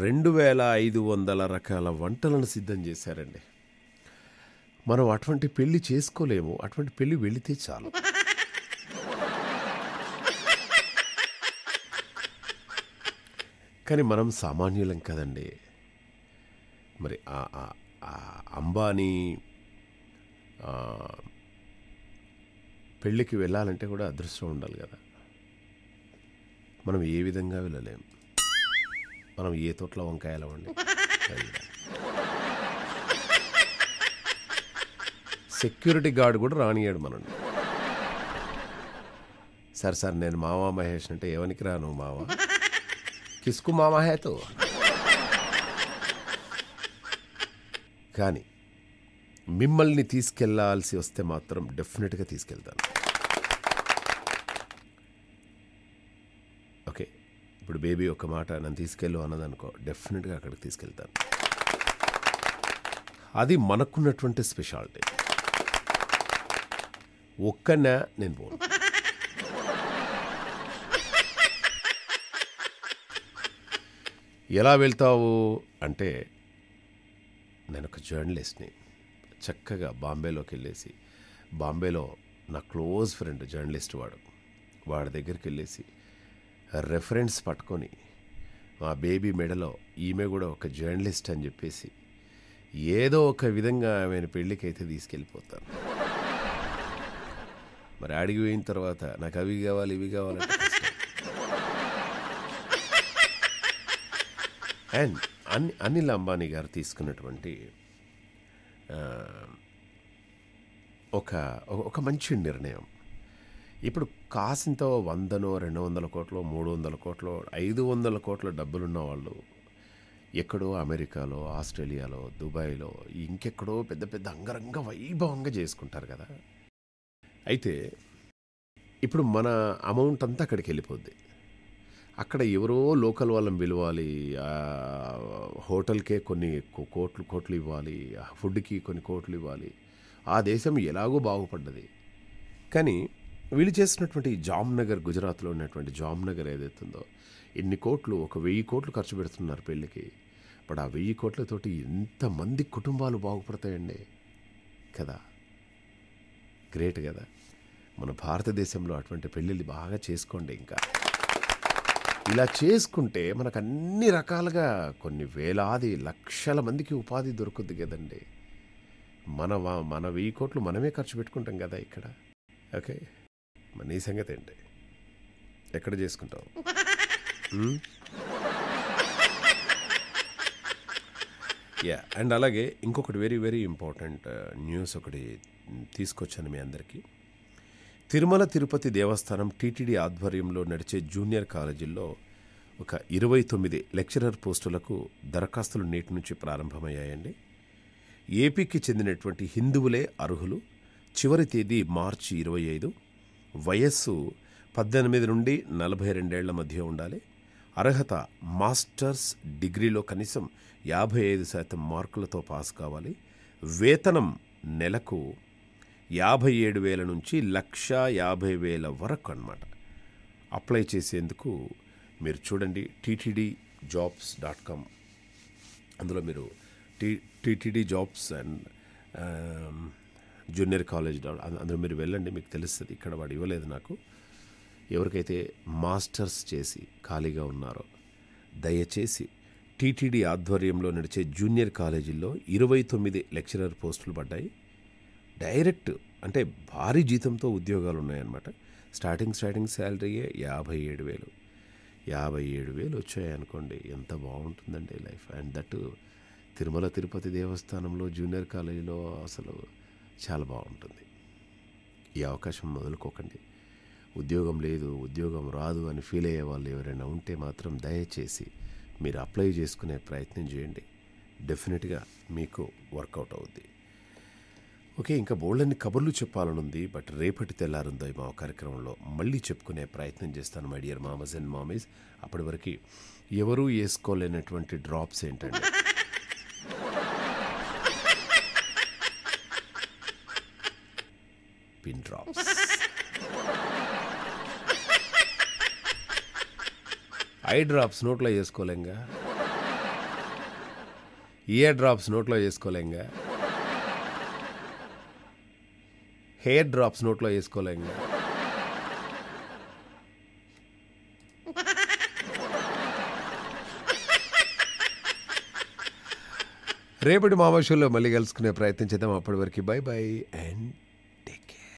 రెండు వేల ఐదు వందల రకాల వంటలను సిద్ధం చేశారండి మనం అటువంటి పెళ్ళి చేసుకోలేము అటువంటి పెళ్ళి వెళితే చాలు కానీ మనం సామాన్యులం కదండి మరి అంబానీ పెళ్ళికి వెళ్ళాలంటే కూడా అదృష్టం ఉండాలి కదా మనం ఏ విధంగా వెళ్ళలేం మనం ఏ తోటలో వంకాయలు వండి సెక్యూరిటీ గార్డ్ కూడా రానియాడు మన సార్ సార్ నేను మావా మహేష్ అంటే ఏవనికి రాను మావా కిస్కు మామా హేతో కానీ మిమ్మల్ని తీసుకెళ్లాల్సి వస్తే మాత్రం డెఫినెట్గా తీసుకెళ్తాను ఓకే ఇప్పుడు బేబీ ఒక మాట నన్ను తీసుకెళ్ళు అన్నదనుకో డెఫినెట్గా అక్కడికి తీసుకెళ్తాను అది మనకున్నటువంటి స్పెషాలిటీ ఒక్కనే నేను పోను ఎలా వెళ్తావు అంటే నేను ఒక జర్నలిస్ట్ని చక్కగా బాంబేలోకి వెళ్ళేసి బాంబేలో నా క్లోజ్ ఫ్రెండ్ జర్నలిస్ట్ వాడు వాడి దగ్గరికి వెళ్ళేసి రెఫరెన్స్ పట్టుకొని మా బేబీ మెడలో ఈమె కూడా ఒక జర్నలిస్ట్ అని చెప్పేసి ఏదో ఒక విధంగా ఆమెను పెళ్ళికైతే తీసుకెళ్ళిపోతాను మరి అడిగి పోయిన తర్వాత నాకు అవి కావాలి ఇవి కావాలి అండ్ అన్ని అనిల్ అంబానీ గారు తీసుకున్నటువంటి ఒక ఒక మంచి నిర్ణయం ఇప్పుడు కాసింత వందనో రెండు వందల కోట్లు మూడు వందల కోట్లు ఐదు వందల కోట్ల డబ్బులున్న వాళ్ళు ఎక్కడో అమెరికాలో ఆస్ట్రేలియాలో దుబాయ్లో ఇంకెక్కడో పెద్ద పెద్ద అంగరంగ వైభవంగా చేసుకుంటారు కదా అయితే ఇప్పుడు మన అమౌంట్ అంతా అక్కడికి వెళ్ళిపోద్ది అక్కడ ఎవరో లోకల్ వాళ్ళని పిలవాలి హోటల్కే కొన్ని కోట్లు కోట్లు ఇవ్వాలి ఫుడ్కి కొన్ని కోట్లు ఇవ్వాలి ఆ దేశం ఎలాగో బాగుపడ్డది కానీ వీళ్ళు చేసినటువంటి జామ్నగర్ గుజరాత్లో ఉన్నటువంటి జామ్నగర్ ఏదైతుందో ఎన్ని కోట్లు ఒక వెయ్యి కోట్లు ఖర్చు పెడుతున్నారు పెళ్ళికి బట్ ఆ వెయ్యి కోట్లతోటి ఎంతమంది కుటుంబాలు బాగుపడతాయండి కదా గ్రేట్ కదా మన భారతదేశంలో అటువంటి పెళ్ళిళ్ళు బాగా చేసుకోండి ఇంకా ఇలా చేసుకుంటే మనకు అన్ని రకాలుగా కొన్ని వేలాది లక్షల మందికి ఉపాధి దొరుకుద్ది కదండి మన మన వెయ్యి కోట్లు మనమే ఖర్చు పెట్టుకుంటాం కదా ఇక్కడ ఓకే మన ఈ సంగతి ఏంటి ఎక్కడ చేసుకుంటాం యా అండ్ అలాగే ఇంకొకటి very very important uh, news ఒకటి తీసుకొచ్చాను మీ అందరికీ తిరుమల తిరుపతి దేవస్థానం టీటీడీ ఆధ్వర్యంలో నడిచే జూనియర్ కాలేజీల్లో ఒక ఇరవై తొమ్మిది లెక్చరర్ పోస్టులకు దరఖాస్తులు నేటి నుంచి ప్రారంభమయ్యాయండి ఏపీకి చెందినటువంటి హిందువులే అర్హులు చివరి తేదీ మార్చి ఇరవై ఐదు వయస్సు పద్దెనిమిది నుండి నలభై రెండేళ్ల మధ్య ఉండాలి అర్హత మాస్టర్స్ డిగ్రీలో కనీసం యాభై ఐదు శాతం మార్కులతో పాస్ కావాలి వేతనం నెలకు యాభై ఏడు వేల నుంచి లక్ష యాభై వేల వరకు అనమాట అప్లై చేసేందుకు మీరు చూడండి టీటీడీ జాబ్స్ డాట్ కామ్ అందులో మీరు T TTD jobs and junior college dot అందులో మీరు వెళ్ళండి మీకు తెలుస్తుంది ఇక్కడ వాడు ఇవ్వలేదు నాకు ఎవరికైతే మాస్టర్స్ చేసి ఖాళీగా ఉన్నారో దయచేసి టీటీడీ ఆధ్వర్యంలో నడిచే జూనియర్ కాలేజీల్లో ఇరవై తొమ్మిది లెక్చరర్ పోస్టులు పడ్డాయి డైరెక్ట్ అంటే భారీ జీతంతో ఉద్యోగాలు ఉన్నాయన్నమాట స్టార్టింగ్ స్టార్టింగ్ శాలరీయే యాభై ఏడు వేలు యాభై ఏడు వేలు వచ్చాయనుకోండి ఎంత బాగుంటుందండి life and that Tirumala Tirupati దేవస్థానంలో జూనియర్ కాలేజీలో అసలు చాలా బాగుంటుంది ఈ అవకాశం మొదలుకోకండి ఉద్యోగం లేదు ఉద్యోగం రాదు అని ఫీల్ అయ్యే వాళ్ళు ఎవరైనా ఉంటే మాత్రం దయచేసి మీరు అప్లై చేసుకునే ప్రయత్నం చేయండి డెఫినెట్గా మీకు వర్కౌట్ అవుద్ది ఓకే ఇంకా బోళ్ళని కబుర్లు చెప్పాలనుంది బట్ రేపటి తెల్లారుందో మా కార్యక్రమంలో మళ్ళీ చెప్పుకునే ప్రయత్నం చేస్తాను మై డియర్ మామస్ అండ్ మామీస్ అప్పటి వరకు ఎవరూ వేసుకోలేనటువంటి డ్రాప్స్ ఏంటండి పిన్ డ్రాప్స్ ఐ డ్రాప్స్ నోట్లో వేసుకోలేంగా ఇయర్ డ్రాప్స్ నోట్లో వేసుకోలేంగా హెయిర్ డ్రాప్స్ నోట్లో వేసుకోలేము రేపటి మామా మళ్ళీ కలుసుకునే ప్రయత్నం చేద్దాం అప్పటి వరకు బై బై అండ్